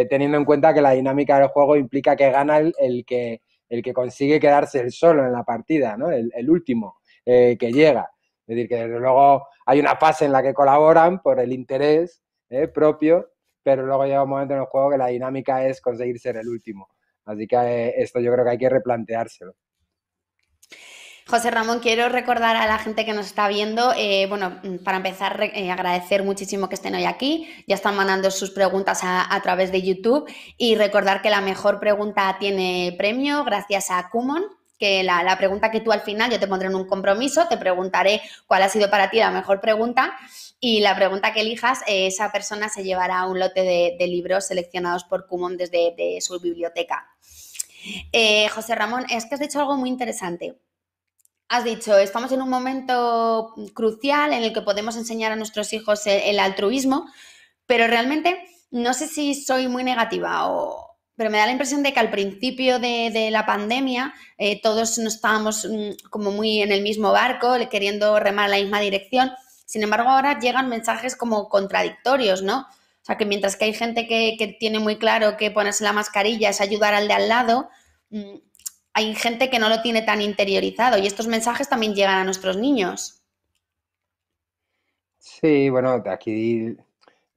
teniendo en cuenta que la dinámica del juego implica que gana el, que el que consigue quedarse el solo en la partida, ¿no? El, último que llega. Es decir, que luego hay una fase en la que colaboran por el interés eh, propio, pero luego llega un momento en el juego que la dinámica es conseguir ser el último. Así que eh, esto yo creo que hay que replanteárselo.
José Ramón, quiero recordar a la gente que nos está viendo, eh, bueno, para empezar, agradecer muchísimo que estén hoy aquí. Ya están mandando sus preguntas a, través de YouTube y recordar que la mejor pregunta tiene premio gracias a Kumon que la, pregunta que tú al final, yo te pondré en un compromiso, te preguntaré cuál ha sido para ti la mejor pregunta y la pregunta que elijas, eh, esa persona se llevará un lote de, libros seleccionados por Kumon desde su biblioteca. Eh, José Ramón, es que has dicho algo muy interesante. Has dicho, estamos en un momento crucial en el que podemos enseñar a nuestros hijos el altruismo, pero realmente no sé si soy muy negativa o, pero me da la impresión de que al principio de, la pandemia eh, todos nos estábamos mm, como muy en el mismo barco, queriendo remar en la misma dirección. Sin embargo, ahora llegan mensajes como contradictorios, ¿no? O sea, que mientras que hay gente que, tiene muy claro que ponerse la mascarilla es ayudar al de al lado, mm, hay gente que no lo tiene tan interiorizado y estos mensajes también llegan a nuestros niños.
Sí, bueno, aquí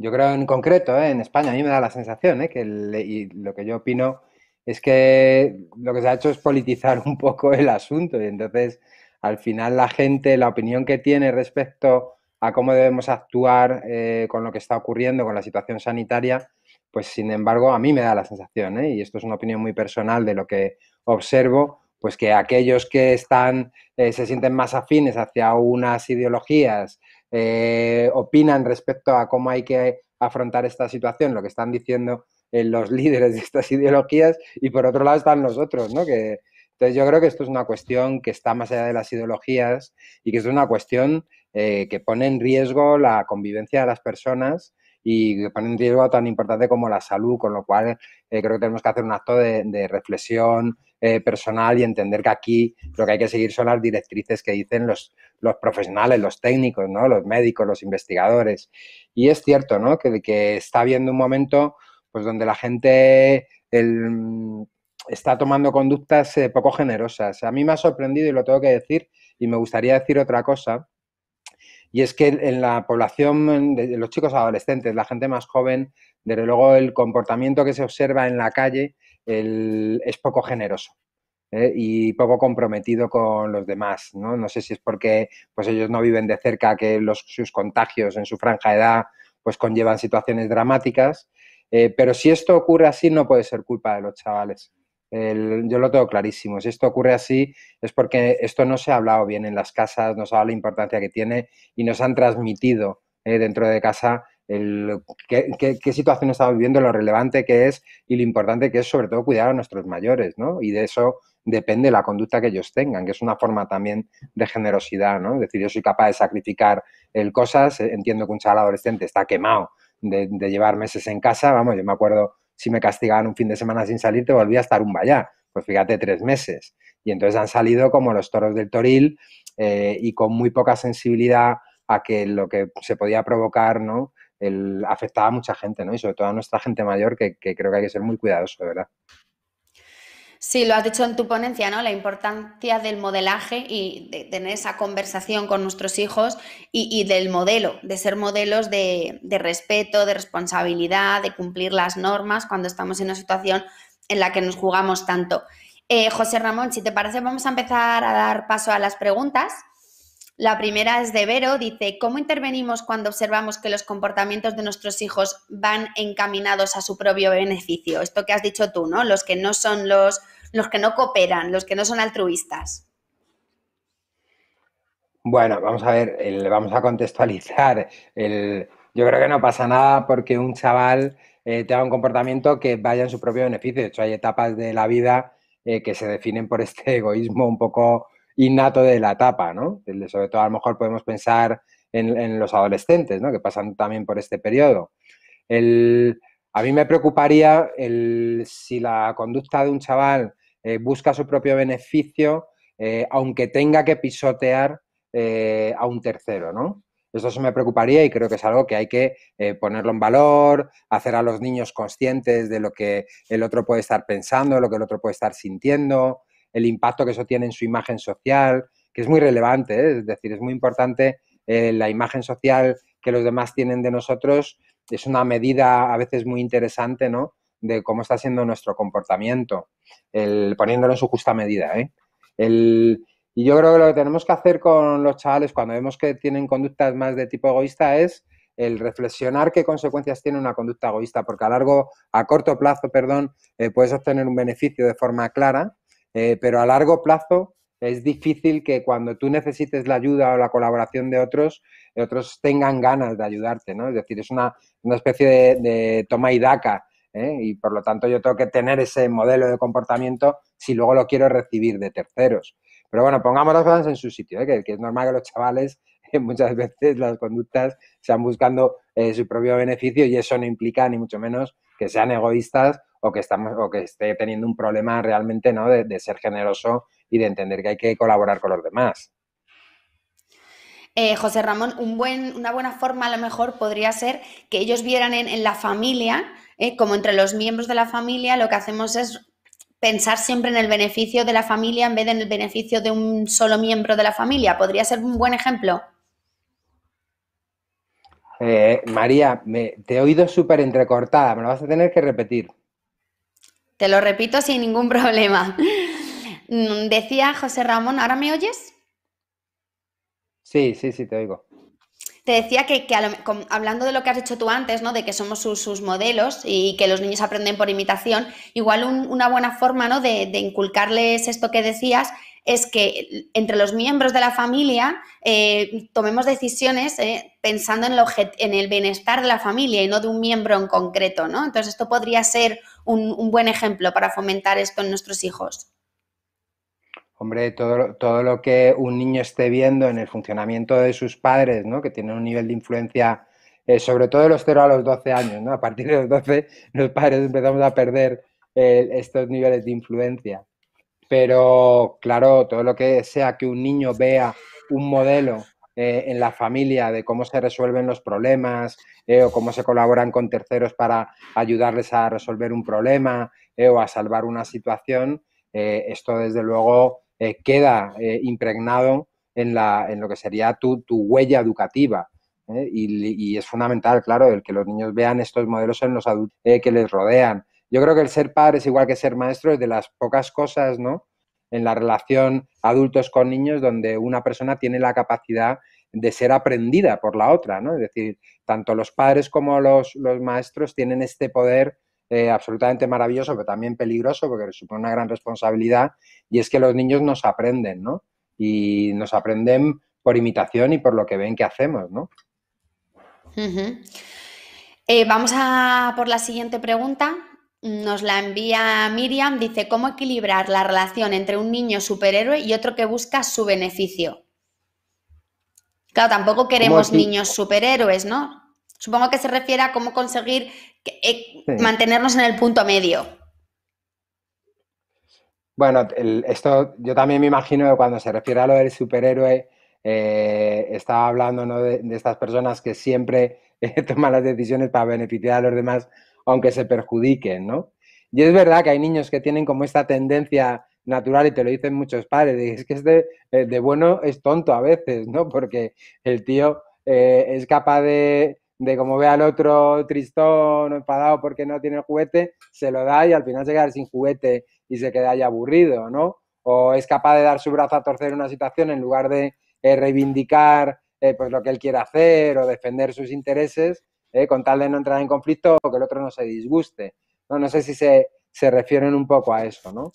yo creo en concreto, ¿eh? en España, a mí me da la sensación, ¿eh? que y lo que yo opino es que lo que se ha hecho es politizar un poco el asunto y entonces al final la gente, la opinión que tiene respecto a cómo debemos actuar eh, con lo que está ocurriendo, con la situación sanitaria, pues sin embargo a mí me da la sensación, y esto es una opinión muy personal de lo que observo, pues que aquellos que están, se sienten más afines hacia unas ideologías eh, opinan respecto a cómo hay que afrontar esta situación, lo que están diciendo eh, los líderes de estas ideologías y por otro lado están los ¿no? entonces yo creo que esto es una cuestión que está más allá de las ideologías y que es una cuestión eh, que pone en riesgo la convivencia de las personas y pone en riesgo tan importante como la salud, con lo cual eh, creo que tenemos que hacer un acto de, reflexión eh, personal y entender que aquí lo que hay que seguir son las directrices que dicen los, los profesionales, los técnicos, ¿no? los médicos, los investigadores. Y es cierto ¿no? que, que está habiendo un momento pues, donde la gente... El, está tomando conductas eh, poco generosas. A mí me ha sorprendido y lo tengo que decir, y me gustaría decir otra cosa, y es que en la población de los chicos adolescentes, la gente más joven, desde luego el comportamiento que se observa en la calle es poco generoso. ¿eh? y poco comprometido con los demás, ¿no? sé si es porque pues ellos no viven de cerca que sus contagios en su franja de edad pues conllevan situaciones dramáticas, eh, pero si esto ocurre así no puede ser culpa de los chavales yo lo tengo clarísimo. Si esto ocurre así es porque esto no se ha hablado bien en las casas, no se ha la importancia que tiene y nos han transmitido eh, dentro de casa qué, situación estamos viviendo, lo relevante que es y lo importante que es sobre todo cuidar a nuestros mayores, ¿no? Y de eso depende la conducta que ellos tengan, que es una forma también de generosidad, ¿no? Es decir, yo soy capaz de sacrificar el eh, cosas, eh, entiendo que un chaval adolescente está quemado de llevar meses en casa, vamos, yo me acuerdo si me castigaban un fin de semana sin salir, te volvía a estar un vallar, Pues fíjate, tres meses. Y entonces han salido como los toros del toril eh, y con muy poca sensibilidad a que lo que se podía provocar, ¿no? afectaba a mucha gente, ¿no? Y sobre todo a nuestra gente mayor, que, creo que hay que ser muy cuidadoso, verdad.
Sí, lo has dicho en tu ponencia, ¿no? La importancia del modelaje y de tener esa conversación con nuestros hijos y, del modelo, de ser modelos de, respeto, de responsabilidad, de cumplir las normas cuando estamos en una situación en la que nos jugamos tanto. Eh, José Ramón, si te parece, vamos a empezar a dar paso a las preguntas. La primera es de Vero, dice, ¿cómo intervenimos cuando observamos que los comportamientos de nuestros hijos van encaminados a su propio beneficio? Esto que has dicho tú, ¿no? Los que no son los, los que no cooperan, los que no son altruistas.
Bueno, vamos a ver, vamos a contextualizar. yo creo que no pasa nada porque un chaval te eh, tenga un comportamiento que vaya en su propio beneficio. De hecho, hay etapas de la vida eh, que se definen por este egoísmo un poco innato de la etapa, ¿no? Sobre todo a lo mejor podemos pensar en, los adolescentes, ¿no? Que pasan también por este periodo. a mí me preocuparía si la conducta de un chaval eh, busca su propio beneficio, eh, aunque tenga que pisotear eh, a un tercero, ¿no? Eso se me preocuparía y creo que es algo que hay que ponerlo en valor, hacer a los niños conscientes de lo que el otro puede estar pensando, lo que el otro puede estar sintiendo, el impacto que eso tiene en su imagen social, que es muy relevante, ¿eh? es decir, es muy importante eh, la imagen social que los demás tienen de nosotros, es una medida a veces muy interesante, ¿no? De cómo está siendo nuestro comportamiento, el, poniéndolo en su justa medida, ¿eh? y yo creo que lo que tenemos que hacer con los chavales cuando vemos que tienen conductas más de tipo egoísta es el reflexionar qué consecuencias tiene una conducta egoísta, porque a largo, a corto plazo, perdón, puedes obtener un beneficio de forma clara, eh, pero a largo plazo es difícil que cuando tú necesites la ayuda o la colaboración de otros, otros tengan ganas de ayudarte, ¿no? Es decir, es una, especie de, toma y daca, ¿eh? y por lo tanto yo tengo que tener ese modelo de comportamiento si luego lo quiero recibir de terceros. Pero bueno, pongamos las cosas en su sitio, ¿eh? que, es normal que los chavales muchas veces las conductas sean buscando su propio beneficio y eso no implica ni mucho menos que sean egoístas o que, estamos, o que esté teniendo un problema realmente ¿no? de, ser generoso y de entender que hay que colaborar con los demás.
Eh, José Ramón, una buena forma a lo mejor podría ser que ellos vieran en, la familia, eh, como entre los miembros de la familia, lo que hacemos es pensar siempre en el beneficio de la familia en vez de en el beneficio de un solo miembro de la familia. ¿Podría ser un buen ejemplo?
Eh, María, te he oído súper entrecortada, me lo vas a tener que repetir.
Te lo repito sin ningún problema. Mm, decía José Ramón, ¿ahora me oyes?
Sí, sí, sí, te oigo.
Te decía que, hablando de lo que has dicho tú antes, ¿no? De que somos sus, modelos y que los niños aprenden por imitación, igual una buena forma, De, de, inculcarles esto que decías es que entre los miembros de la familia eh, tomemos decisiones eh, pensando en, el bienestar de la familia y no de un miembro en concreto, ¿no? Entonces, esto podría ser un, buen ejemplo para fomentar esto en nuestros hijos.
Hombre, todo, todo, lo que un niño esté viendo en el funcionamiento de sus padres, ¿no? Que tienen un nivel de influencia, eh, sobre todo de los 0 a los 12 años, ¿no? A partir de los 12, los padres empezamos a perder estos niveles de influencia. Pero claro, todo lo que sea que un niño vea un modelo eh, en la familia de cómo se resuelven los problemas eh, o cómo se colaboran con terceros para ayudarles a resolver un problema eh, o a salvar una situación, esto desde luego queda impregnado en, lo que sería tu, huella educativa. Y, y, es fundamental, claro, el que los niños vean estos modelos en los adultos que les rodean, yo creo que el ser padre es igual que ser maestro, es de las pocas cosas, ¿no? En la relación adultos con niños, donde una persona tiene la capacidad de ser aprendida por la otra, ¿no? Es decir, tanto los padres como los, maestros tienen este poder eh, absolutamente maravilloso, pero también peligroso, porque supone una gran responsabilidad, y es que los niños nos aprenden, ¿no? Y nos aprenden por imitación y por lo que ven que hacemos, ¿no?
Eh, vamos a por la siguiente pregunta nos la envía Miriam, dice, ¿cómo equilibrar la relación entre un niño superhéroe y otro que busca su beneficio? Claro, tampoco queremos niños superhéroes, ¿no? Supongo que se refiere a cómo conseguir eh, mantenernos en el punto medio.
Bueno, esto yo también me imagino que cuando se refiere a lo del superhéroe, eh, estaba hablando de, estas personas que siempre eh, toman las decisiones para beneficiar a los demás aunque se perjudiquen, ¿no? Y es verdad que hay niños que tienen como esta tendencia natural, y te lo dicen muchos padres, es que es este, eh, de, bueno es tonto a veces, ¿no? Porque el tío eh, es capaz de, de, como ve al otro tristón o enfadado porque no tiene el juguete, se lo da y al final se queda sin juguete y se queda ahí aburrido, ¿no? O es capaz de dar su brazo a torcer una situación en lugar de eh, reivindicar pues lo que él quiere hacer o defender sus intereses, ¿eh? con tal de no entrar en conflicto o que el otro no se disguste. No, sé si se, refieren un poco a eso, ¿no?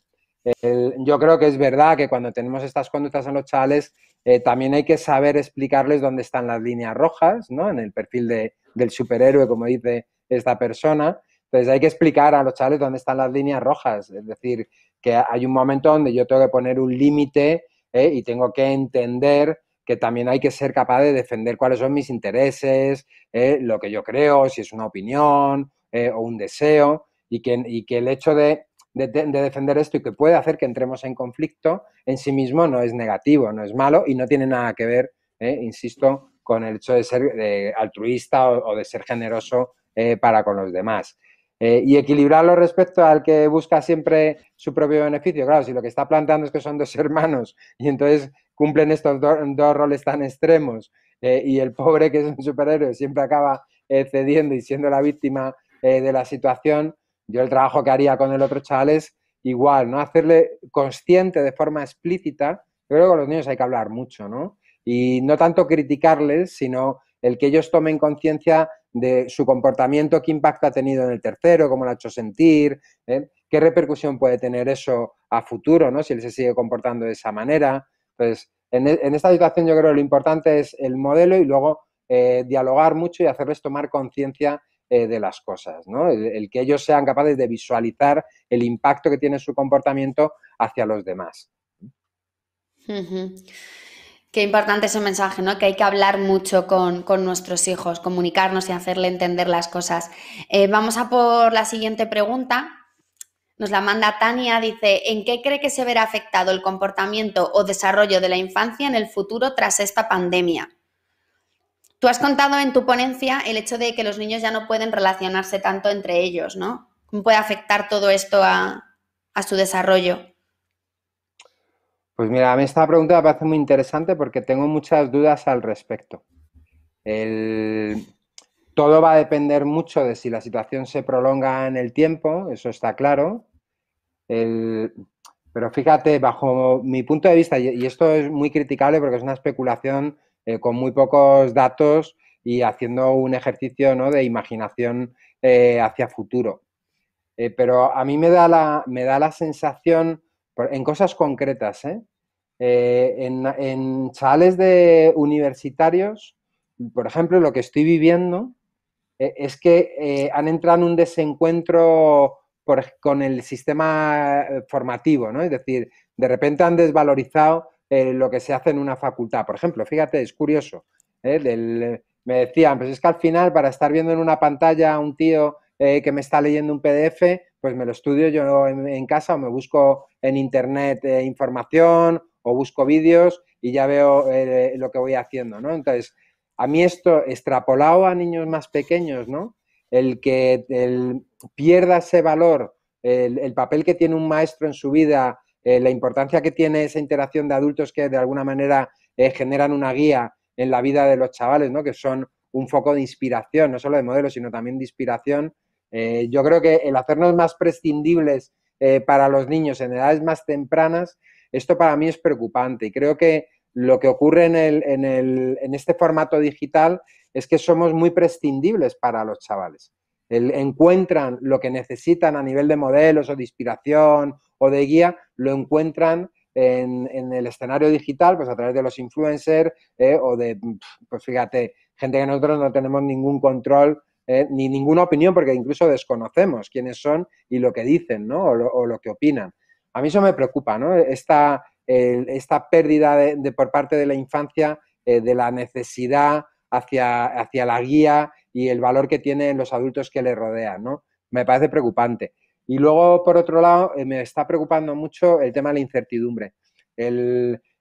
yo creo que es verdad que cuando tenemos estas conductas en los chales, eh, también hay que saber explicarles dónde están las líneas rojas, ¿no? En el perfil del superhéroe, como dice esta persona. Entonces hay que explicar a los chales dónde están las líneas rojas. Es decir, que hay un momento donde yo tengo que poner un límite ¿eh? y tengo que entender que también hay que ser capaz de defender cuáles son mis intereses, eh, lo que yo creo, si es una opinión eh, o un deseo, y que, y que el hecho de, defender esto y que puede hacer que entremos en conflicto en sí mismo no es negativo, no es malo y no tiene nada que ver, eh, insisto, con el hecho de ser altruista o, de ser generoso para con los demás. y equilibrarlo respecto al que busca siempre su propio beneficio. Claro, si lo que está planteando es que son dos hermanos y entonces cumplen estos dos roles tan extremos eh, y el pobre que es un superhéroe siempre acaba eh, cediendo y siendo la víctima eh, de la situación, yo el trabajo que haría con el otro chaval es igual, ¿no? Hacerle consciente de forma explícita, yo creo que con los niños hay que hablar mucho, ¿no? Y no tanto criticarles, sino el que ellos tomen conciencia de su comportamiento, qué impacto ha tenido en el tercero, cómo lo ha hecho sentir, qué repercusión puede tener eso a futuro, ¿no? Si él se sigue comportando de esa manera. Entonces, e, en, esta situación yo creo que lo importante es el modelo y luego eh, dialogar mucho y hacerles tomar conciencia eh, de las cosas, ¿no? El, que ellos sean capaces de visualizar el impacto que tiene su comportamiento hacia los demás.
Qué importante ese mensaje, ¿no? Que hay que hablar mucho con, nuestros hijos, comunicarnos y hacerle entender las cosas. Eh, vamos a por la siguiente pregunta, nos la manda Tania, dice, ¿en qué cree que se verá afectado el comportamiento o desarrollo de la infancia en el futuro tras esta pandemia? Tú has contado en tu ponencia el hecho de que los niños ya no pueden relacionarse tanto entre ellos, ¿no? ¿Cómo puede afectar todo esto a, su desarrollo?
Pues mira, a mí esta pregunta me parece muy interesante porque tengo muchas dudas al respecto. El, todo va a depender mucho de si la situación se prolonga en el tiempo, eso está claro. pero fíjate, bajo mi punto de vista, y esto es muy criticable porque es una especulación eh, con muy pocos datos y haciendo un ejercicio de imaginación eh, hacia futuro. Eh, pero a mí me da la, me da la sensación, en cosas concretas, en, chales de universitarios, por ejemplo, lo que estoy viviendo eh, es que eh, han entrado en un desencuentro con el sistema eh, formativo, ¿no? Es decir, de repente han desvalorizado lo que se hace en una facultad. Por ejemplo, fíjate, es curioso. me decían, pues es que al final, para estar viendo en una pantalla a un tío que me está leyendo un PDF, pues me lo estudio yo en, casa o me busco en internet información o busco vídeos y ya veo lo que voy haciendo, ¿no? Entonces, a mí esto extrapolado a niños más pequeños, ¿no? El que pierda ese valor, el, papel que tiene un maestro en su vida, eh, la importancia que tiene esa interacción de adultos que de alguna manera eh, generan una guía en la vida de los chavales, ¿no? Que son un foco de inspiración, no solo de modelo sino también de inspiración. Eh, yo creo que el hacernos más prescindibles para los niños en edades más tempranas, esto para mí es preocupante y creo que lo que ocurre en, el, en, el, en este formato digital es que somos muy prescindibles para los chavales. encuentran lo que necesitan a nivel de modelos o de inspiración o de guía, lo encuentran en, en el escenario digital, pues a través de los influencers eh, o de, pues fíjate, gente que nosotros no tenemos ningún control eh, ni ninguna opinión porque incluso desconocemos quiénes son y lo que dicen, ¿no? O lo, o lo que opinan. A mí eso me preocupa, ¿no? Esta, esta pérdida por parte de la infancia eh, de la necesidad hacia, hacia la guía y el valor que tienen los adultos que le rodean, Me parece preocupante. Y luego, por otro lado, eh, me está preocupando mucho el tema de la incertidumbre.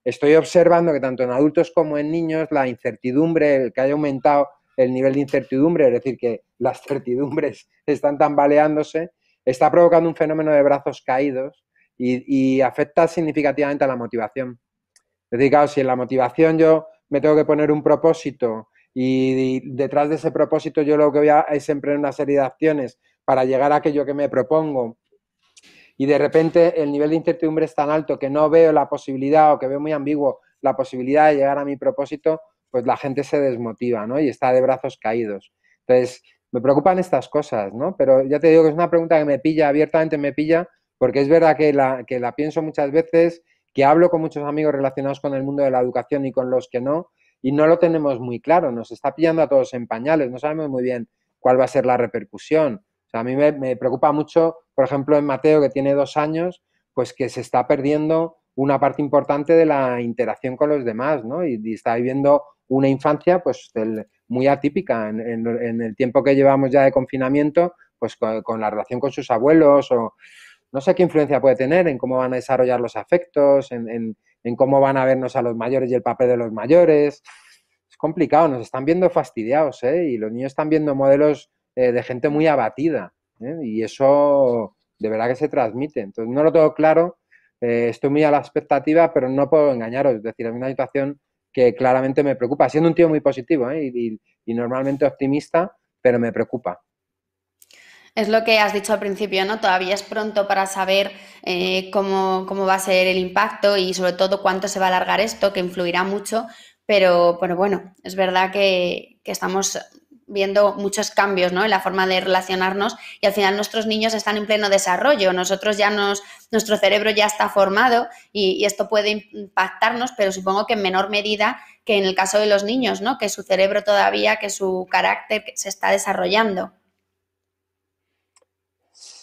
estoy observando que tanto en adultos como en niños la incertidumbre, el que haya aumentado el nivel de incertidumbre, es decir, que las certidumbres están tambaleándose, está provocando un fenómeno de brazos caídos y, afecta significativamente a la motivación. Es decir, claro, si en la motivación yo me tengo que poner un propósito y, detrás de ese propósito yo lo que voy a es emprender una serie de acciones para llegar a aquello que me propongo y de repente el nivel de incertidumbre es tan alto que no veo la posibilidad o que veo muy ambiguo la posibilidad de llegar a mi propósito, pues la gente se desmotiva, ¿no? Y está de brazos caídos. Entonces, me preocupan estas cosas, ¿no? Pero ya te digo que es una pregunta que me pilla, abiertamente me pilla, porque es verdad que la, que la pienso muchas veces, que hablo con muchos amigos relacionados con el mundo de la educación y con los que no, y no lo tenemos muy claro, nos está pillando a todos en pañales, no sabemos muy bien cuál va a ser la repercusión. O sea, a mí me, preocupa mucho, por ejemplo, en Mateo, que tiene dos años, pues que se está perdiendo una parte importante de la interacción con los demás, ¿no? Y, está viviendo una infancia, pues, muy atípica en, el tiempo que llevamos ya de confinamiento, pues, con, con la relación con sus abuelos o no sé qué influencia puede tener en cómo van a desarrollar los afectos, en, cómo van a vernos a los mayores y el papel de los mayores. Es complicado, nos están viendo fastidiados, ¿eh? Y los niños están viendo modelos eh, de gente muy abatida, ¿eh? Y eso de verdad que se transmite. Entonces, no lo tengo claro, estoy muy a la expectativa, pero no puedo engañaros. Es decir, es una situación que claramente me preocupa, siendo un tío muy positivo y normalmente optimista, pero me preocupa.
Es lo que has dicho al principio, ¿no? Todavía es pronto para saber eh, cómo, va a ser el impacto y sobre todo cuánto se va a alargar esto, que influirá mucho, pero, bueno, es verdad que, estamos viendo muchos cambios ¿no? en la forma de relacionarnos y al final nuestros niños están en pleno desarrollo, nosotros ya nos, nuestro cerebro ya está formado y, y, esto puede impactarnos, pero supongo que en menor medida que en el caso de los niños, ¿no? que su cerebro todavía, que su carácter se está desarrollando.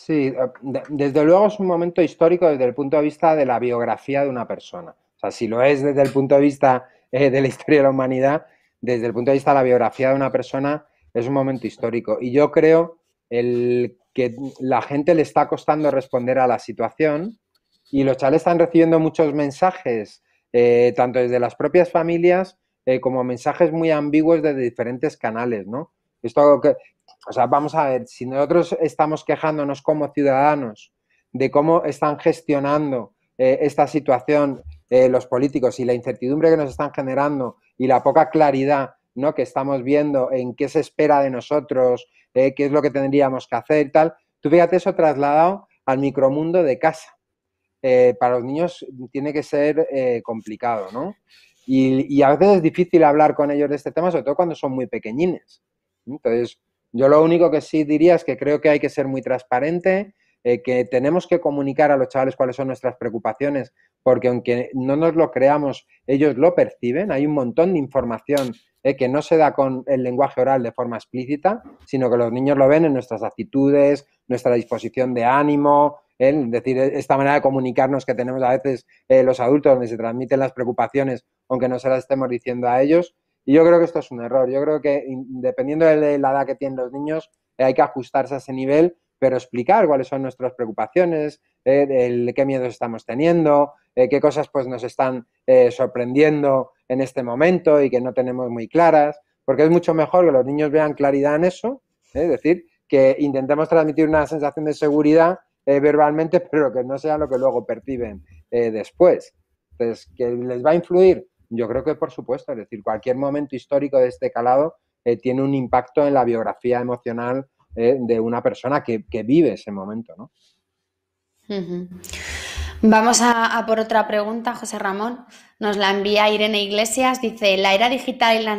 Sí, eh, desde luego es un momento histórico desde el punto de vista de la biografía de una persona. O sea, si lo es desde el punto de vista eh, de la historia de la humanidad, desde el punto de vista de la biografía de una persona, es un momento histórico. Y yo creo el, que la gente le está costando responder a la situación y los chales están recibiendo muchos mensajes, eh, tanto desde las propias familias como mensajes muy ambiguos desde diferentes canales, ¿no? Esto que, o sea, vamos a ver, si nosotros estamos quejándonos como ciudadanos de cómo están gestionando eh, esta situación eh, los políticos y la incertidumbre que nos están generando y la poca claridad que estamos viendo en qué se espera de nosotros, eh, qué es lo que tendríamos que hacer y tal, tú fíjate eso trasladado al micromundo de casa. para los niños tiene que ser complicado, ¿no? y a veces es difícil hablar con ellos de este tema, sobre todo cuando son muy pequeñines. Entonces, yo lo único que sí diría es que creo que hay que ser muy transparente, eh, que tenemos que comunicar a los chavales cuáles son nuestras preocupaciones, porque aunque no nos lo creamos, ellos lo perciben. Hay un montón de información eh, que no se da con el lenguaje oral de forma explícita, sino que los niños lo ven en nuestras actitudes, nuestra disposición de ánimo, es decir, eh, esta manera de comunicarnos que tenemos a veces los adultos, donde se transmiten las preocupaciones, aunque no se las estemos diciendo a ellos, y yo creo que esto es un error. Yo creo que dependiendo de la edad que tienen los niños, eh, hay que ajustarse a ese nivel, pero explicar cuáles son nuestras preocupaciones, eh, el, qué miedos estamos teniendo, eh, qué cosas pues, nos están eh, sorprendiendo en este momento y que no tenemos muy claras, porque es mucho mejor que los niños vean claridad en eso, es decir, que intentemos transmitir una sensación de seguridad verbalmente, pero que no sea lo que luego perciben después. Entonces, que les va a influir yo creo que por supuesto, es decir, cualquier momento histórico de este calado eh, tiene un impacto en la biografía emocional eh, de una persona que, vive ese momento, ¿no?
Vamos a, por otra pregunta, José Ramón. Nos la envía Irene Iglesias. Dice, ¿la era digital y la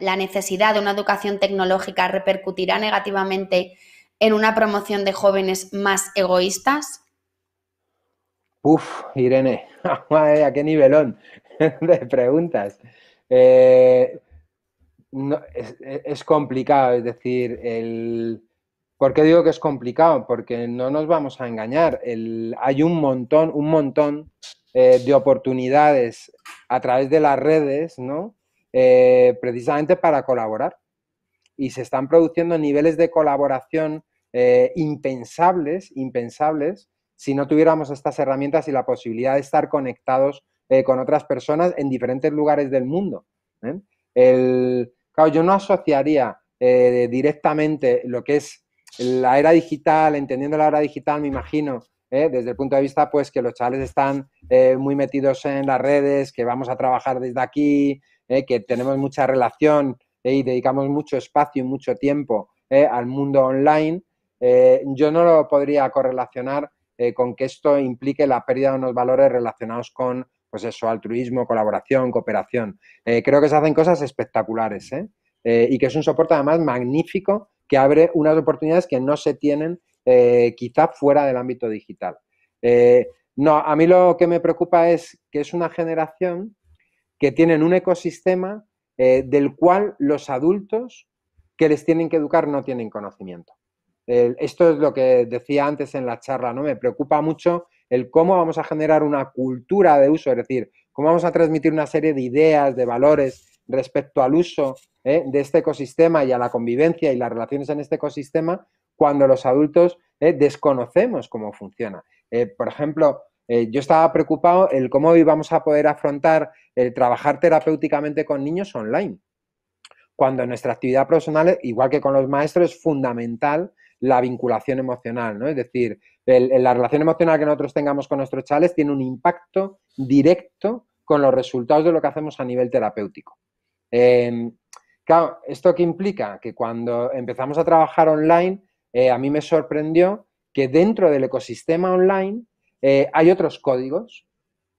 la necesidad de una educación tecnológica repercutirá negativamente en una promoción de jóvenes más egoístas?
Uf, Irene, a qué nivelón de preguntas. Eh, es, complicado, es decir, el... ¿por qué digo que es complicado? Porque no nos vamos a engañar. hay un montón, un montón eh, de oportunidades a través de las redes, ¿no? Eh, precisamente para colaborar. Y se están produciendo niveles de colaboración impensables, impensables, si no tuviéramos estas herramientas y la posibilidad de estar conectados eh, con otras personas en diferentes lugares del mundo. ¿eh? El, claro, yo no asociaría eh, directamente lo que es la era digital, entendiendo la era digital, me imagino, desde el punto de vista pues que los chavales están muy metidos en las redes, que vamos a trabajar desde aquí, que tenemos mucha relación y dedicamos mucho espacio y mucho tiempo al mundo online. yo no lo podría correlacionar eh, con que esto implique la pérdida de unos valores relacionados con, pues eso, altruismo, colaboración, cooperación. Eh, creo que se hacen cosas espectaculares ¿eh? y que es un soporte además magnífico que abre unas oportunidades que no se tienen quizá fuera del ámbito digital. no, a mí lo que me preocupa es que es una generación que tienen un ecosistema del cual los adultos que les tienen que educar no tienen conocimiento esto es lo que decía antes en la charla, ¿no? Me preocupa mucho el cómo vamos a generar una cultura de uso, es decir, cómo vamos a transmitir una serie de ideas, de valores respecto al uso ¿eh? de este ecosistema y a la convivencia y las relaciones en este ecosistema cuando los adultos ¿eh? desconocemos cómo funciona. Eh, por ejemplo, yo estaba preocupado el cómo íbamos vamos a poder afrontar el trabajar terapéuticamente con niños online, cuando nuestra actividad profesional, igual que con los maestros, es fundamental la vinculación emocional, ¿no? Es decir, la relación emocional que nosotros tengamos con nuestros chales tiene un impacto directo con los resultados de lo que hacemos a nivel terapéutico. Em, claro, ¿esto qué implica? Que cuando empezamos a trabajar online, eh, a mí me sorprendió que dentro del ecosistema online eh, hay otros códigos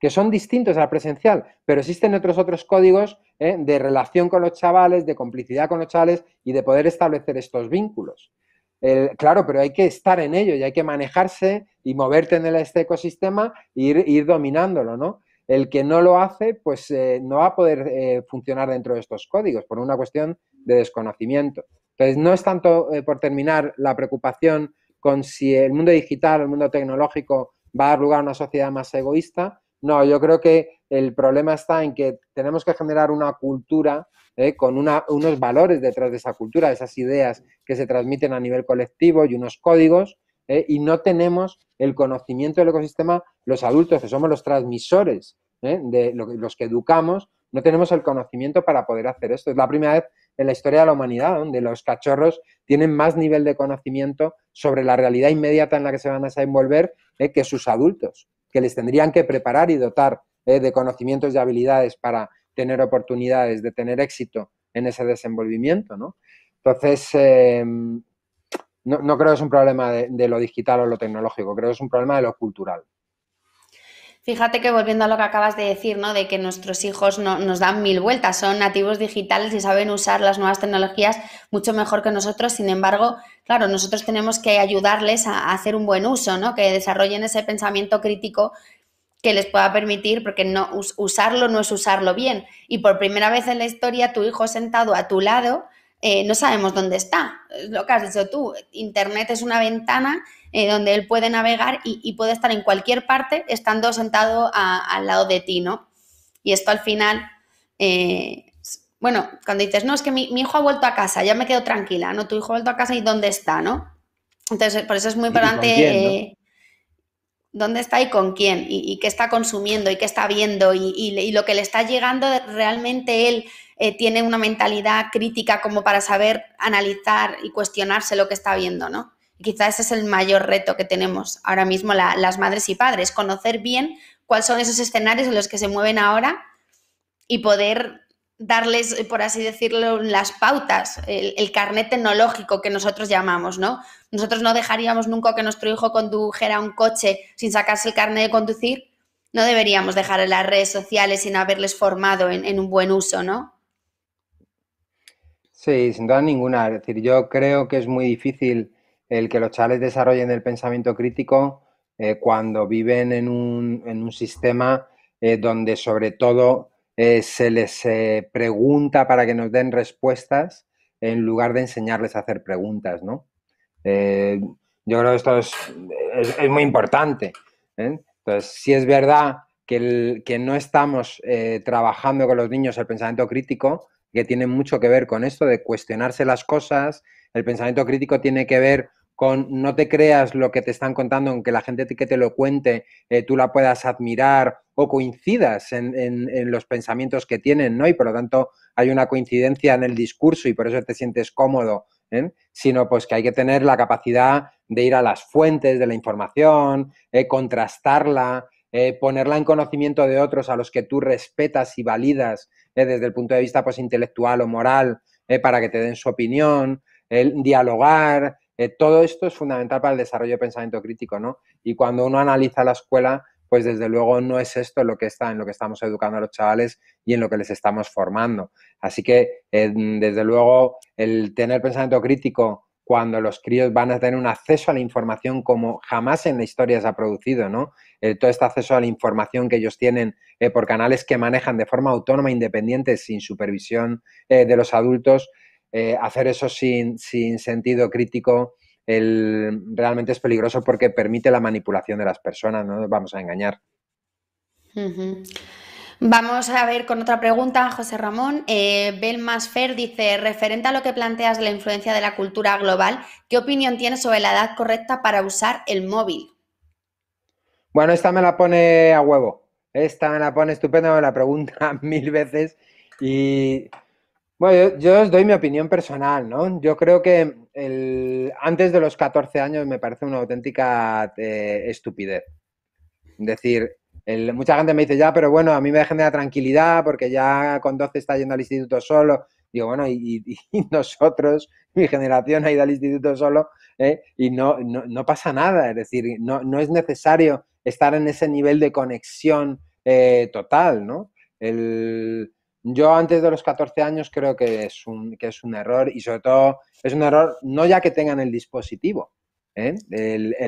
que son distintos a la presencial, pero existen otros otros códigos eh, de relación con los chavales, de complicidad con los chavales y de poder establecer estos vínculos claro, pero hay que estar en ello y hay que manejarse y moverte en este ecosistema e ir, dominándolo, ¿no? El que no lo hace, pues eh, no va a poder eh, funcionar dentro de estos códigos por una cuestión de desconocimiento. Entonces, no es tanto eh, por terminar la preocupación con si el mundo digital, el mundo tecnológico va a dar lugar a una sociedad más egoísta. No, yo creo que el problema está en que tenemos que generar una cultura ¿eh? con unos valores detrás de esa cultura, esas ideas que se transmiten a nivel colectivo y unos códigos, ¿eh? y no tenemos el conocimiento del ecosistema, los adultos que somos los transmisores, ¿eh? de los que educamos, no tenemos el conocimiento para poder hacer esto. Es la primera vez en la historia de la humanidad donde los cachorros tienen más nivel de conocimiento sobre la realidad inmediata en la que se van a desenvolver que sus adultos, que les tendrían que preparar y dotar eh, de conocimientos y habilidades para tener oportunidades, de tener éxito en ese desenvolvimiento, ¿no? Entonces, em, no, creo que es un problema de, lo digital o lo tecnológico, creo que es un problema de lo cultural.
Fíjate que volviendo a lo que acabas de decir, ¿no? De que nuestros hijos no, nos dan mil vueltas, son nativos digitales y saben usar las nuevas tecnologías mucho mejor que nosotros. Sin embargo, claro, nosotros tenemos que ayudarles a, hacer un buen uso, ¿no? Que desarrollen ese pensamiento crítico que les pueda permitir, porque no, usarlo no es usarlo bien. Y por primera vez en la historia, tu hijo sentado a tu lado, eh, no sabemos dónde está. Lo que has dicho tú, Internet es una ventana eh, donde él puede navegar y, puede estar en cualquier parte estando sentado al lado de ti, ¿no? Y esto al final, eh, bueno, cuando dices, no, es que mi, mi, hijo ha vuelto a casa, ya me quedo tranquila, ¿no? Tu hijo ha vuelto a casa y dónde está, ¿no? Entonces, por eso es muy importante dónde está y con quién, y, qué está consumiendo, y qué está viendo, y, lo que le está llegando, realmente él eh, tiene una mentalidad crítica como para saber analizar y cuestionarse lo que está viendo, ¿no? quizás ese es el mayor reto que tenemos ahora mismo las madres y padres, conocer bien cuáles son esos escenarios en los que se mueven ahora y poder darles, por así decirlo, las pautas, el carnet tecnológico que nosotros llamamos, ¿no? Nosotros no dejaríamos nunca que nuestro hijo condujera un coche sin sacarse el carnet de conducir. No deberíamos dejar en las redes sociales sin haberles formado en, un buen uso, ¿no?
Sí, sin duda ninguna. Es decir, yo creo que es muy difícil el que los chavales desarrollen el pensamiento crítico eh, cuando viven en un, sistema eh, donde sobre todo eh, se les pregunta para que nos den respuestas en lugar de enseñarles a hacer preguntas, ¿no? Eh, yo creo que esto es, muy importante. ¿eh? Entonces, si es verdad que, que no estamos eh, trabajando con los niños el pensamiento crítico, que tiene mucho que ver con esto de cuestionarse las cosas, el pensamiento crítico tiene que ver con no te creas lo que te están contando, aunque la gente que te lo cuente, tú la puedas admirar o coincidas en, en, los pensamientos que tienen, ¿no? Y por lo tanto hay una coincidencia en el discurso y por eso te sientes cómodo ¿eh? sino pues que hay que tener la capacidad de ir a las fuentes de la información, eh, contrastarla, eh, ponerla en conocimiento de otros a los que tú respetas y validas desde el punto de vista pues, intelectual o moral para que te den su opinión, el dialogar, todo esto es fundamental para el desarrollo de pensamiento crítico, ¿no? Y cuando uno analiza la escuela, pues desde luego no es esto lo que está en lo que estamos educando a los chavales y en lo que les estamos formando. Así que, desde luego, el tener pensamiento crítico cuando los críos van a tener un acceso a la información como jamás en la historia se ha producido, ¿no? Eh, todo este acceso a la información que ellos tienen eh, por canales que manejan de forma autónoma, independiente, sin supervisión eh, de los adultos, hacer eso sin, sin sentido crítico el, realmente es peligroso porque permite la manipulación de las personas, no nos vamos a engañar.
Vamos a ver con otra pregunta, José Ramón. Eh, Belmasfer dice, referente a lo que planteas de la influencia de la cultura global, ¿qué opinión tienes sobre la edad correcta para usar el móvil?
Bueno, esta me la pone a huevo. Esta me la pone estupenda, me la pregunta mil veces. Y bueno, yo, yo os doy mi opinión personal, ¿no? Yo creo que el, antes de los 14 años me parece una auténtica eh, estupidez. Es decir, mucha gente me dice, ya, pero bueno, a mí me genera tranquilidad porque ya con 12 está yendo al instituto solo. Digo, bueno, y, nosotros, mi generación ha ido al instituto solo ¿eh? y no, no, pasa nada. Es decir, no, no, es necesario estar en ese nivel de conexión eh, total, ¿no? El, yo antes de los 14 años creo que es un, que es un error y sobre todo es un error no ya que tengan el dispositivo. ¿eh?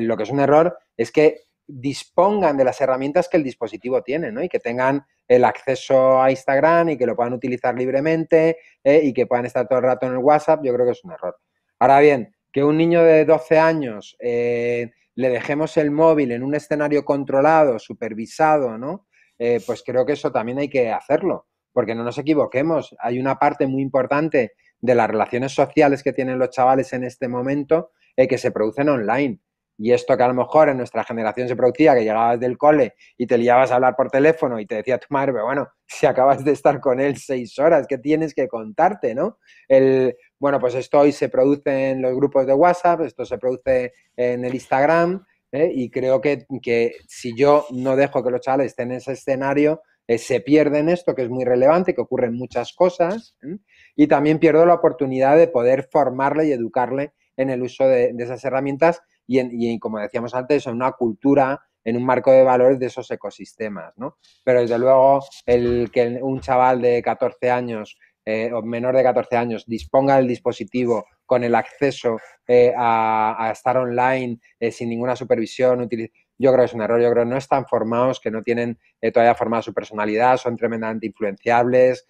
lo que es un error es que dispongan de las herramientas que el dispositivo tiene ¿no? y que tengan el acceso a Instagram y que lo puedan utilizar libremente ¿eh? y que puedan estar todo el rato en el WhatsApp. Yo creo que es un error. Ahora bien, que un niño de 12 años eh, le dejemos el móvil en un escenario controlado, supervisado, ¿no? pues creo que eso también hay que hacerlo porque no nos equivoquemos, hay una parte muy importante de las relaciones sociales que tienen los chavales en este momento eh, que se producen online. Y esto que a lo mejor en nuestra generación se producía, que llegabas del cole y te liabas a hablar por teléfono y te decía tu madre, bueno, si acabas de estar con él seis horas, ¿qué tienes que contarte, no? bueno, pues esto hoy se produce en los grupos de WhatsApp, esto se produce en el Instagram, eh, y creo que, que si yo no dejo que los chavales estén en ese escenario, eh, se pierde en esto, que es muy relevante, que ocurren muchas cosas, ¿eh? y también pierdo la oportunidad de poder formarle y educarle en el uso de, esas herramientas y, y, como decíamos antes, en una cultura, en un marco de valores de esos ecosistemas, ¿no? Pero desde luego, el que un chaval de 14 años eh, o menor de 14 años disponga del dispositivo con el acceso a, estar online sin ninguna supervisión, yo creo que es un error, yo creo que no están formados, que no tienen eh, todavía formada su personalidad, son tremendamente influenciables,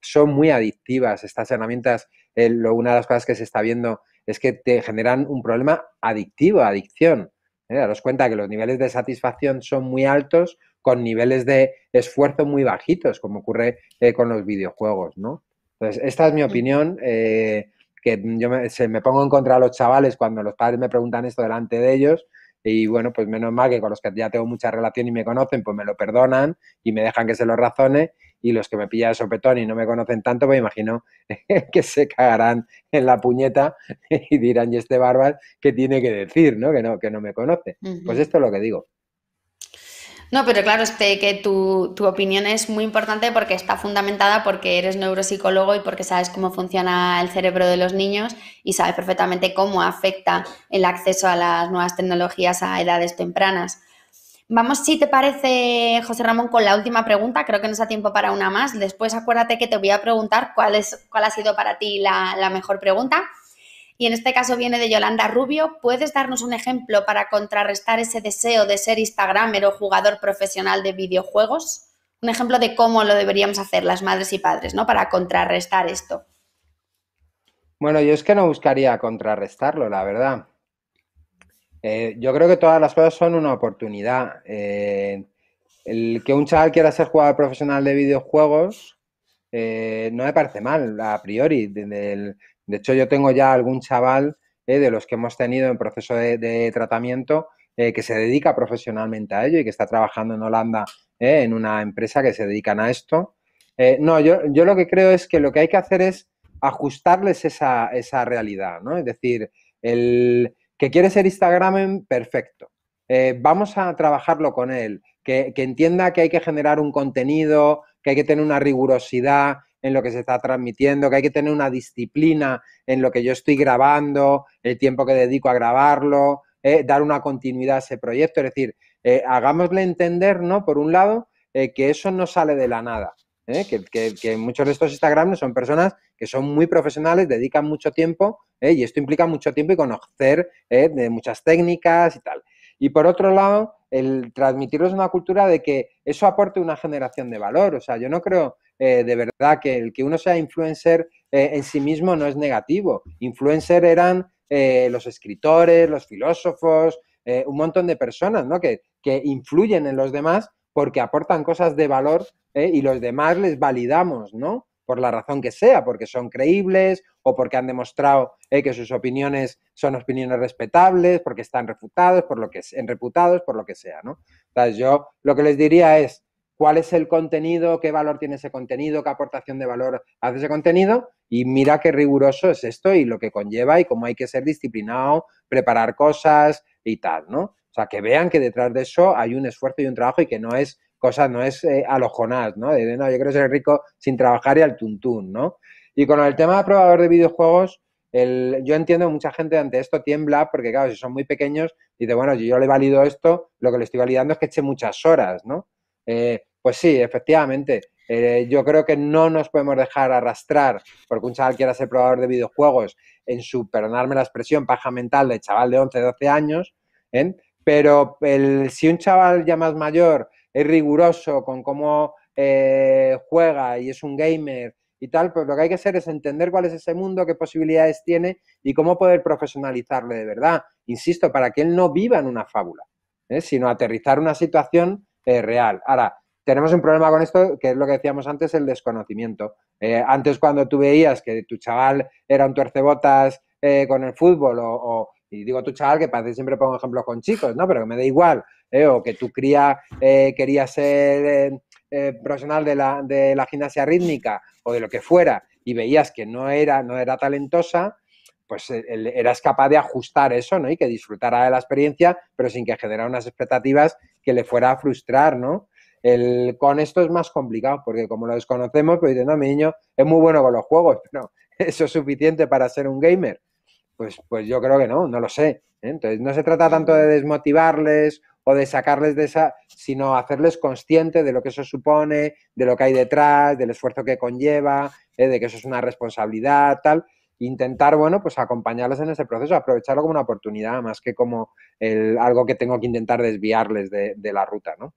son muy adictivas estas herramientas. una de las cosas que se está viendo es que te generan un problema adictivo, adicción. ¿eh? Daros cuenta que los niveles de satisfacción son muy altos con niveles de esfuerzo muy bajitos, como ocurre eh, con los videojuegos, ¿no? Entonces, esta es mi opinión, eh, que yo me, me pongo en contra de los chavales cuando los padres me preguntan esto delante de ellos, y bueno, pues menos mal que con los que ya tengo mucha relación y me conocen, pues me lo perdonan y me dejan que se lo razone y los que me pillan de sopetón y no me conocen tanto, pues imagino que se cagarán en la puñeta y dirán, y este bárbaro, ¿qué tiene que decir, no? Que no, que no me conoce. Pues esto es lo que digo.
No, pero claro, que tu, opinión es muy importante porque está fundamentada porque eres neuropsicólogo y porque sabes cómo funciona el cerebro de los niños y sabes perfectamente cómo afecta el acceso a las nuevas tecnologías a edades tempranas. Vamos, si te parece, José Ramón, con la última pregunta. Creo que nos da tiempo para una más. Después acuérdate que te voy a preguntar cuál, es, cuál ha sido para ti la, la mejor pregunta y en este caso viene de Yolanda Rubio. ¿Puedes darnos un ejemplo para contrarrestar ese deseo de ser Instagramer o jugador profesional de videojuegos? Un ejemplo de cómo lo deberíamos hacer las madres y padres, ¿no? Para contrarrestar esto.
Bueno, yo es que no buscaría contrarrestarlo, la verdad. Eh, yo creo que todas las cosas son una oportunidad. Eh, el que un chaval quiera ser jugador profesional de videojuegos eh, no me parece mal a priori. De hecho, yo tengo ya algún chaval eh, de los que hemos tenido en proceso de, tratamiento eh, que se dedica profesionalmente a ello y que está trabajando en Holanda eh, en una empresa que se dedican a esto. no, yo, lo que creo es que lo que hay que hacer es ajustarles esa, realidad, ¿no? Es decir, el que quiere ser Instagram, perfecto. vamos a trabajarlo con él, que, que entienda que hay que generar un contenido, que hay que tener una rigurosidad, en lo que se está transmitiendo, que hay que tener una disciplina en lo que yo estoy grabando, el tiempo que dedico a grabarlo, eh, dar una continuidad a ese proyecto. Es decir, eh, hagámosle entender, ¿no? Por un lado, eh, que eso no sale de la nada. Que, muchos de estos Instagram son personas que son muy profesionales, dedican mucho tiempo y esto implica mucho tiempo y conocer de muchas técnicas y tal. Y por otro lado, el transmitirles una cultura de que eso aporte una generación de valor. O sea, yo no creo eh, de verdad que el que uno sea influencer eh, en sí mismo no es negativo. Influencer eran eh, los escritores, los filósofos, un montón de personas ¿no? que, influyen en los demás porque aportan cosas de valor y los demás les validamos, ¿no? Por la razón que sea, porque son creíbles o porque han demostrado que sus opiniones son opiniones respetables, porque están refutados, por lo que, reputados, por lo que sea, Entonces yo lo que les diría es, cuál es el contenido, qué valor tiene ese contenido, qué aportación de valor hace ese contenido y mira qué riguroso es esto y lo que conlleva y cómo hay que ser disciplinado, preparar cosas y tal, ¿no? O sea, que vean que detrás de eso hay un esfuerzo y un trabajo y que no es cosa, no es eh, ¿no? De, no, yo quiero ser rico sin trabajar y al tuntún, ¿no? Y con el tema de probador de videojuegos, yo entiendo que mucha gente ante esto tiembla porque, claro, si son muy pequeños, dice, bueno, si yo le valido esto, lo que le estoy validando es que eche muchas horas, ¿no? Eh, pues sí, efectivamente. Eh, yo creo que no nos podemos dejar arrastrar porque un chaval quiera ser probador de videojuegos en su, perdonarme la expresión, paja mental de chaval de 11, 12 años, ¿eh? pero si un chaval ya más mayor es riguroso con cómo eh, juega y es un gamer y tal, pues lo que hay que hacer es entender cuál es ese mundo, qué posibilidades tiene y cómo poder profesionalizarle de verdad, insisto, para que él no viva en una fábula, sino aterrizar una situación real. Ahora, tenemos un problema con esto, que es lo que decíamos antes, el desconocimiento. Eh, antes cuando tú veías que tu chaval era un tuercebotas eh, con el fútbol, o, y digo tu chaval, que parece siempre pongo ejemplos con chicos, ¿no? Pero que me da igual, eh, o que tu cría quería ser profesional de la, de la gimnasia rítmica o de lo que fuera, y veías que no era, no era talentosa, pues eras capaz de ajustar eso, ¿no? Y que disfrutara de la experiencia, pero sin que generara unas expectativas que le fuera a frustrar, ¿no? con esto es más complicado, porque como lo desconocemos, pues diciendo, mi niño es muy bueno con los juegos, pero ¿eso es suficiente para ser un gamer? Pues, pues yo creo que no, no lo sé. ¿eh? Entonces, no se trata tanto de desmotivarles o de sacarles de esa, sino hacerles consciente de lo que eso supone, de lo que hay detrás, del esfuerzo que conlleva, ¿eh? de que eso es una responsabilidad, tal. Intentar, bueno, pues acompañarles en ese proceso, aprovecharlo como una oportunidad, más que como algo que tengo que intentar desviarles de la ruta, ¿no?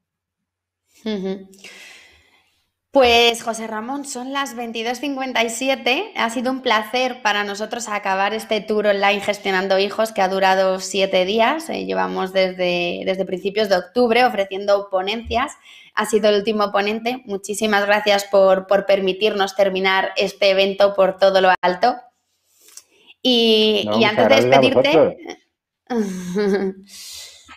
Pues José Ramón, son las 22.57. Ha sido un placer para nosotros acabar este tour online gestionando hijos que ha durado siete días. Eh, llevamos desde, desde principios de octubre ofreciendo ponencias. Ha sido el último ponente. Muchísimas gracias por, permitirnos terminar este evento por todo lo alto. Y, y antes de despedirte...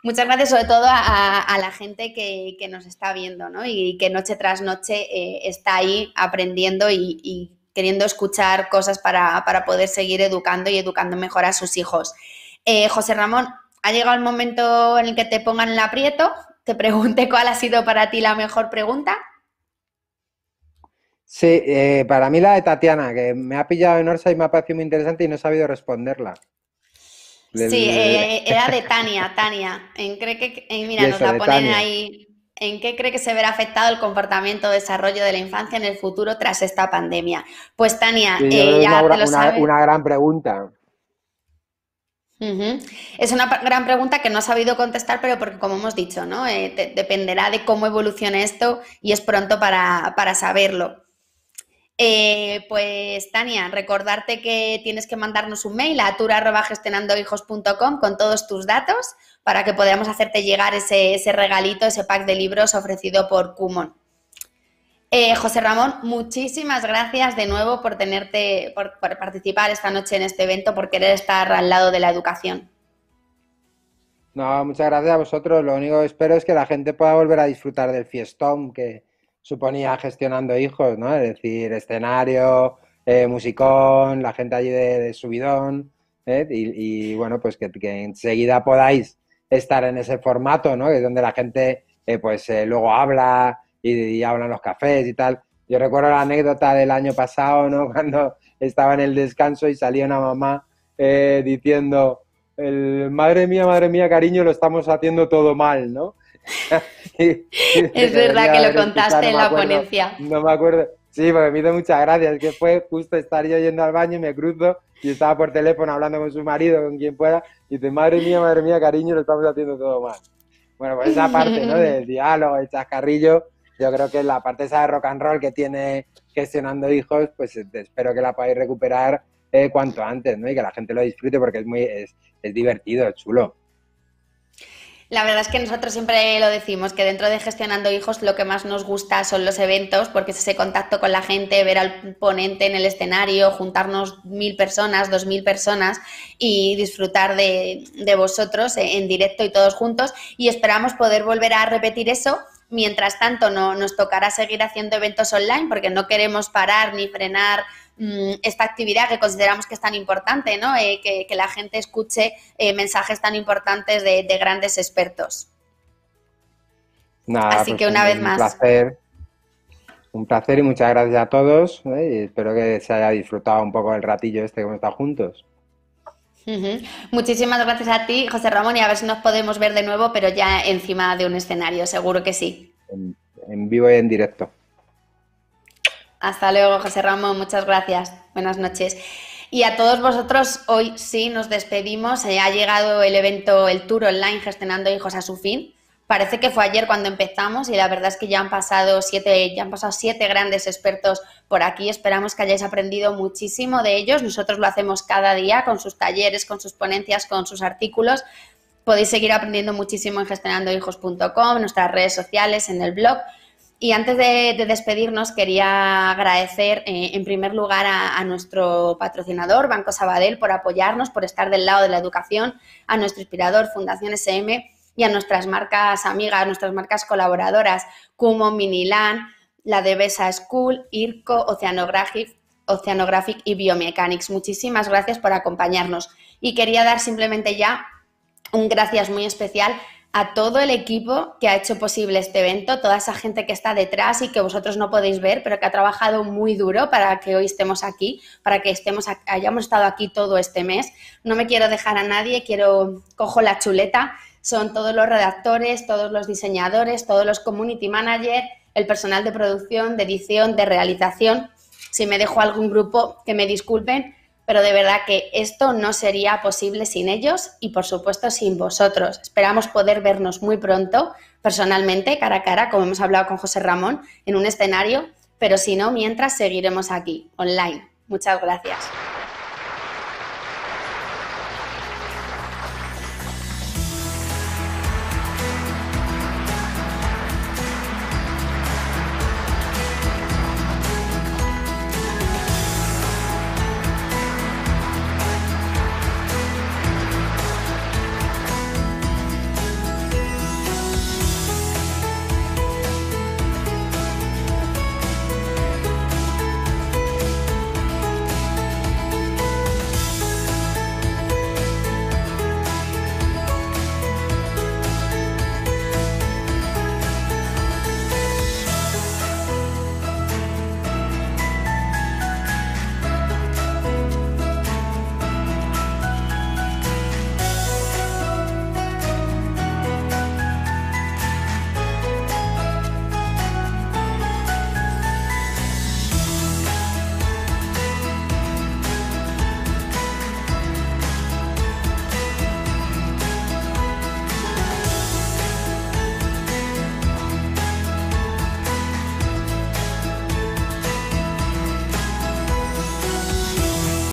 Muchas gracias sobre todo a, la gente que, nos está viendo ¿no? y que noche tras noche eh, está ahí aprendiendo y, queriendo escuchar cosas para, poder seguir educando y educando mejor a sus hijos. Eh, José Ramón, ha llegado el momento en el que te pongan el aprieto. Te pregunte cuál ha sido para ti la mejor pregunta.
Sí, eh, para mí la de Tatiana, que me ha pillado en Orsa y me ha parecido muy interesante y no he sabido responderla sí, eh, eh,
era de Tania, Tania. ¿En cree que, eh, mira, nos la ponen ahí. ¿En qué cree que se verá afectado el comportamiento o desarrollo de la infancia en el futuro tras esta pandemia? Pues Tania, ya una, te lo sabes. Una,
gran pregunta.
Es una gran pregunta que no ha sabido contestar, pero porque como hemos dicho, ¿no? dependerá de cómo evolucione esto y es pronto para, para saberlo. Eh, pues Tania, recordarte que tienes que mandarnos un mail a tura.gestionandohijos.com con todos tus datos para que podamos hacerte llegar ese, regalito, ese pack de libros ofrecido por Kumon. Eh, José Ramón, muchísimas gracias de nuevo por tenerte, por, participar esta noche en este evento, por querer estar al lado de la educación.
No, muchas gracias a vosotros. Lo único que espero es que la gente pueda volver a disfrutar del fiestón que, suponía gestionando hijos, ¿no? Es decir, escenario, eh, musicón, la gente allí de, subidón, ¿eh? y, bueno, pues que, enseguida podáis estar en ese formato, ¿no? Que es donde la gente, eh, pues luego habla y, y hablan los cafés y tal. Yo recuerdo la anécdota del año pasado, ¿no? Cuando estaba en el descanso y salía una mamá diciendo, el, madre mía, madre mía, cariño, lo estamos haciendo todo mal, ¿no? es verdad que lo contaste en la ponencia. No me acuerdo. Sí, porque me hizo muchas gracias, que fue justo estar yo yendo al baño y me cruzo y estaba por teléfono hablando con su marido, con quien fuera, y dice, madre mía, madre mía, cariño, lo estamos haciendo todo mal. Bueno, pues esa parte, ¿no? Del diálogo, el chascarrillo, yo creo que la parte esa de rock and roll que tiene gestionando hijos, pues espero que la podáis recuperar eh, cuanto antes, ¿no? Y que la gente lo disfrute porque es muy, es, es divertido, es chulo.
La verdad es que nosotros siempre lo decimos, que dentro de Gestionando Hijos lo que más nos gusta son los eventos, porque es ese contacto con la gente, ver al ponente en el escenario, juntarnos mil personas, dos mil personas y disfrutar de, de vosotros en directo y todos juntos. Y esperamos poder volver a repetir eso Mientras tanto, no, nos tocará seguir haciendo eventos online porque no queremos parar ni frenar Mm, esta actividad que consideramos que es tan importante, ¿no? Eh, que, la gente escuche eh, mensajes tan importantes de, grandes expertos.
Así pues, que una vez más. Placer, un placer y muchas gracias a todos. ¿eh? espero que se haya disfrutado un poco el ratillo este que hemos estado juntos.
Muchísimas gracias a ti, José Ramón, y a ver si nos podemos ver de nuevo, pero ya encima de un escenario, seguro que sí.
en vivo y en directo.
Hasta luego, José Ramón. Muchas gracias. Buenas noches. Y a todos vosotros, hoy sí nos despedimos. Eh, ha llegado el evento, el tour online gestionando hijos a su fin. Parece que fue ayer cuando empezamos y la verdad es que ya han pasado siete, ya han pasado siete grandes expertos por aquí. Esperamos que hayáis aprendido muchísimo de ellos. Nosotros lo hacemos cada día con sus talleres, con sus ponencias, con sus artículos. Podéis seguir aprendiendo muchísimo en gestionandohijos.com, en nuestras redes sociales, en el blog. Y antes de, despedirnos, quería agradecer eh, en primer lugar a, nuestro patrocinador, Banco Sabadell, por apoyarnos, por estar del lado de la educación, a nuestro inspirador, Fundación SM, y a nuestras marcas amigas, nuestras marcas colaboradoras, como Minilan, la de School, IRCO, Oceanographic, Oceanographic y Biomechanics. Muchísimas gracias por acompañarnos. Y quería dar simplemente ya un gracias muy especial a todo el equipo que ha hecho posible este evento, toda esa gente que está detrás y que vosotros no podéis ver, pero que ha trabajado muy duro para que hoy estemos aquí, para que estemos, hayamos estado aquí todo este mes. No me quiero dejar a nadie, quiero cojo la chuleta. Son todos los redactores, todos los diseñadores, todos los community managers, el personal de producción, de edición, de realización. Si me dejo algún grupo, que me disculpen, pero de verdad que esto no sería posible sin ellos y por supuesto sin vosotros. Esperamos poder vernos muy pronto, personalmente, cara a cara, como hemos hablado con José Ramón, en un escenario, pero si no, mientras seguiremos aquí, online. Muchas gracias.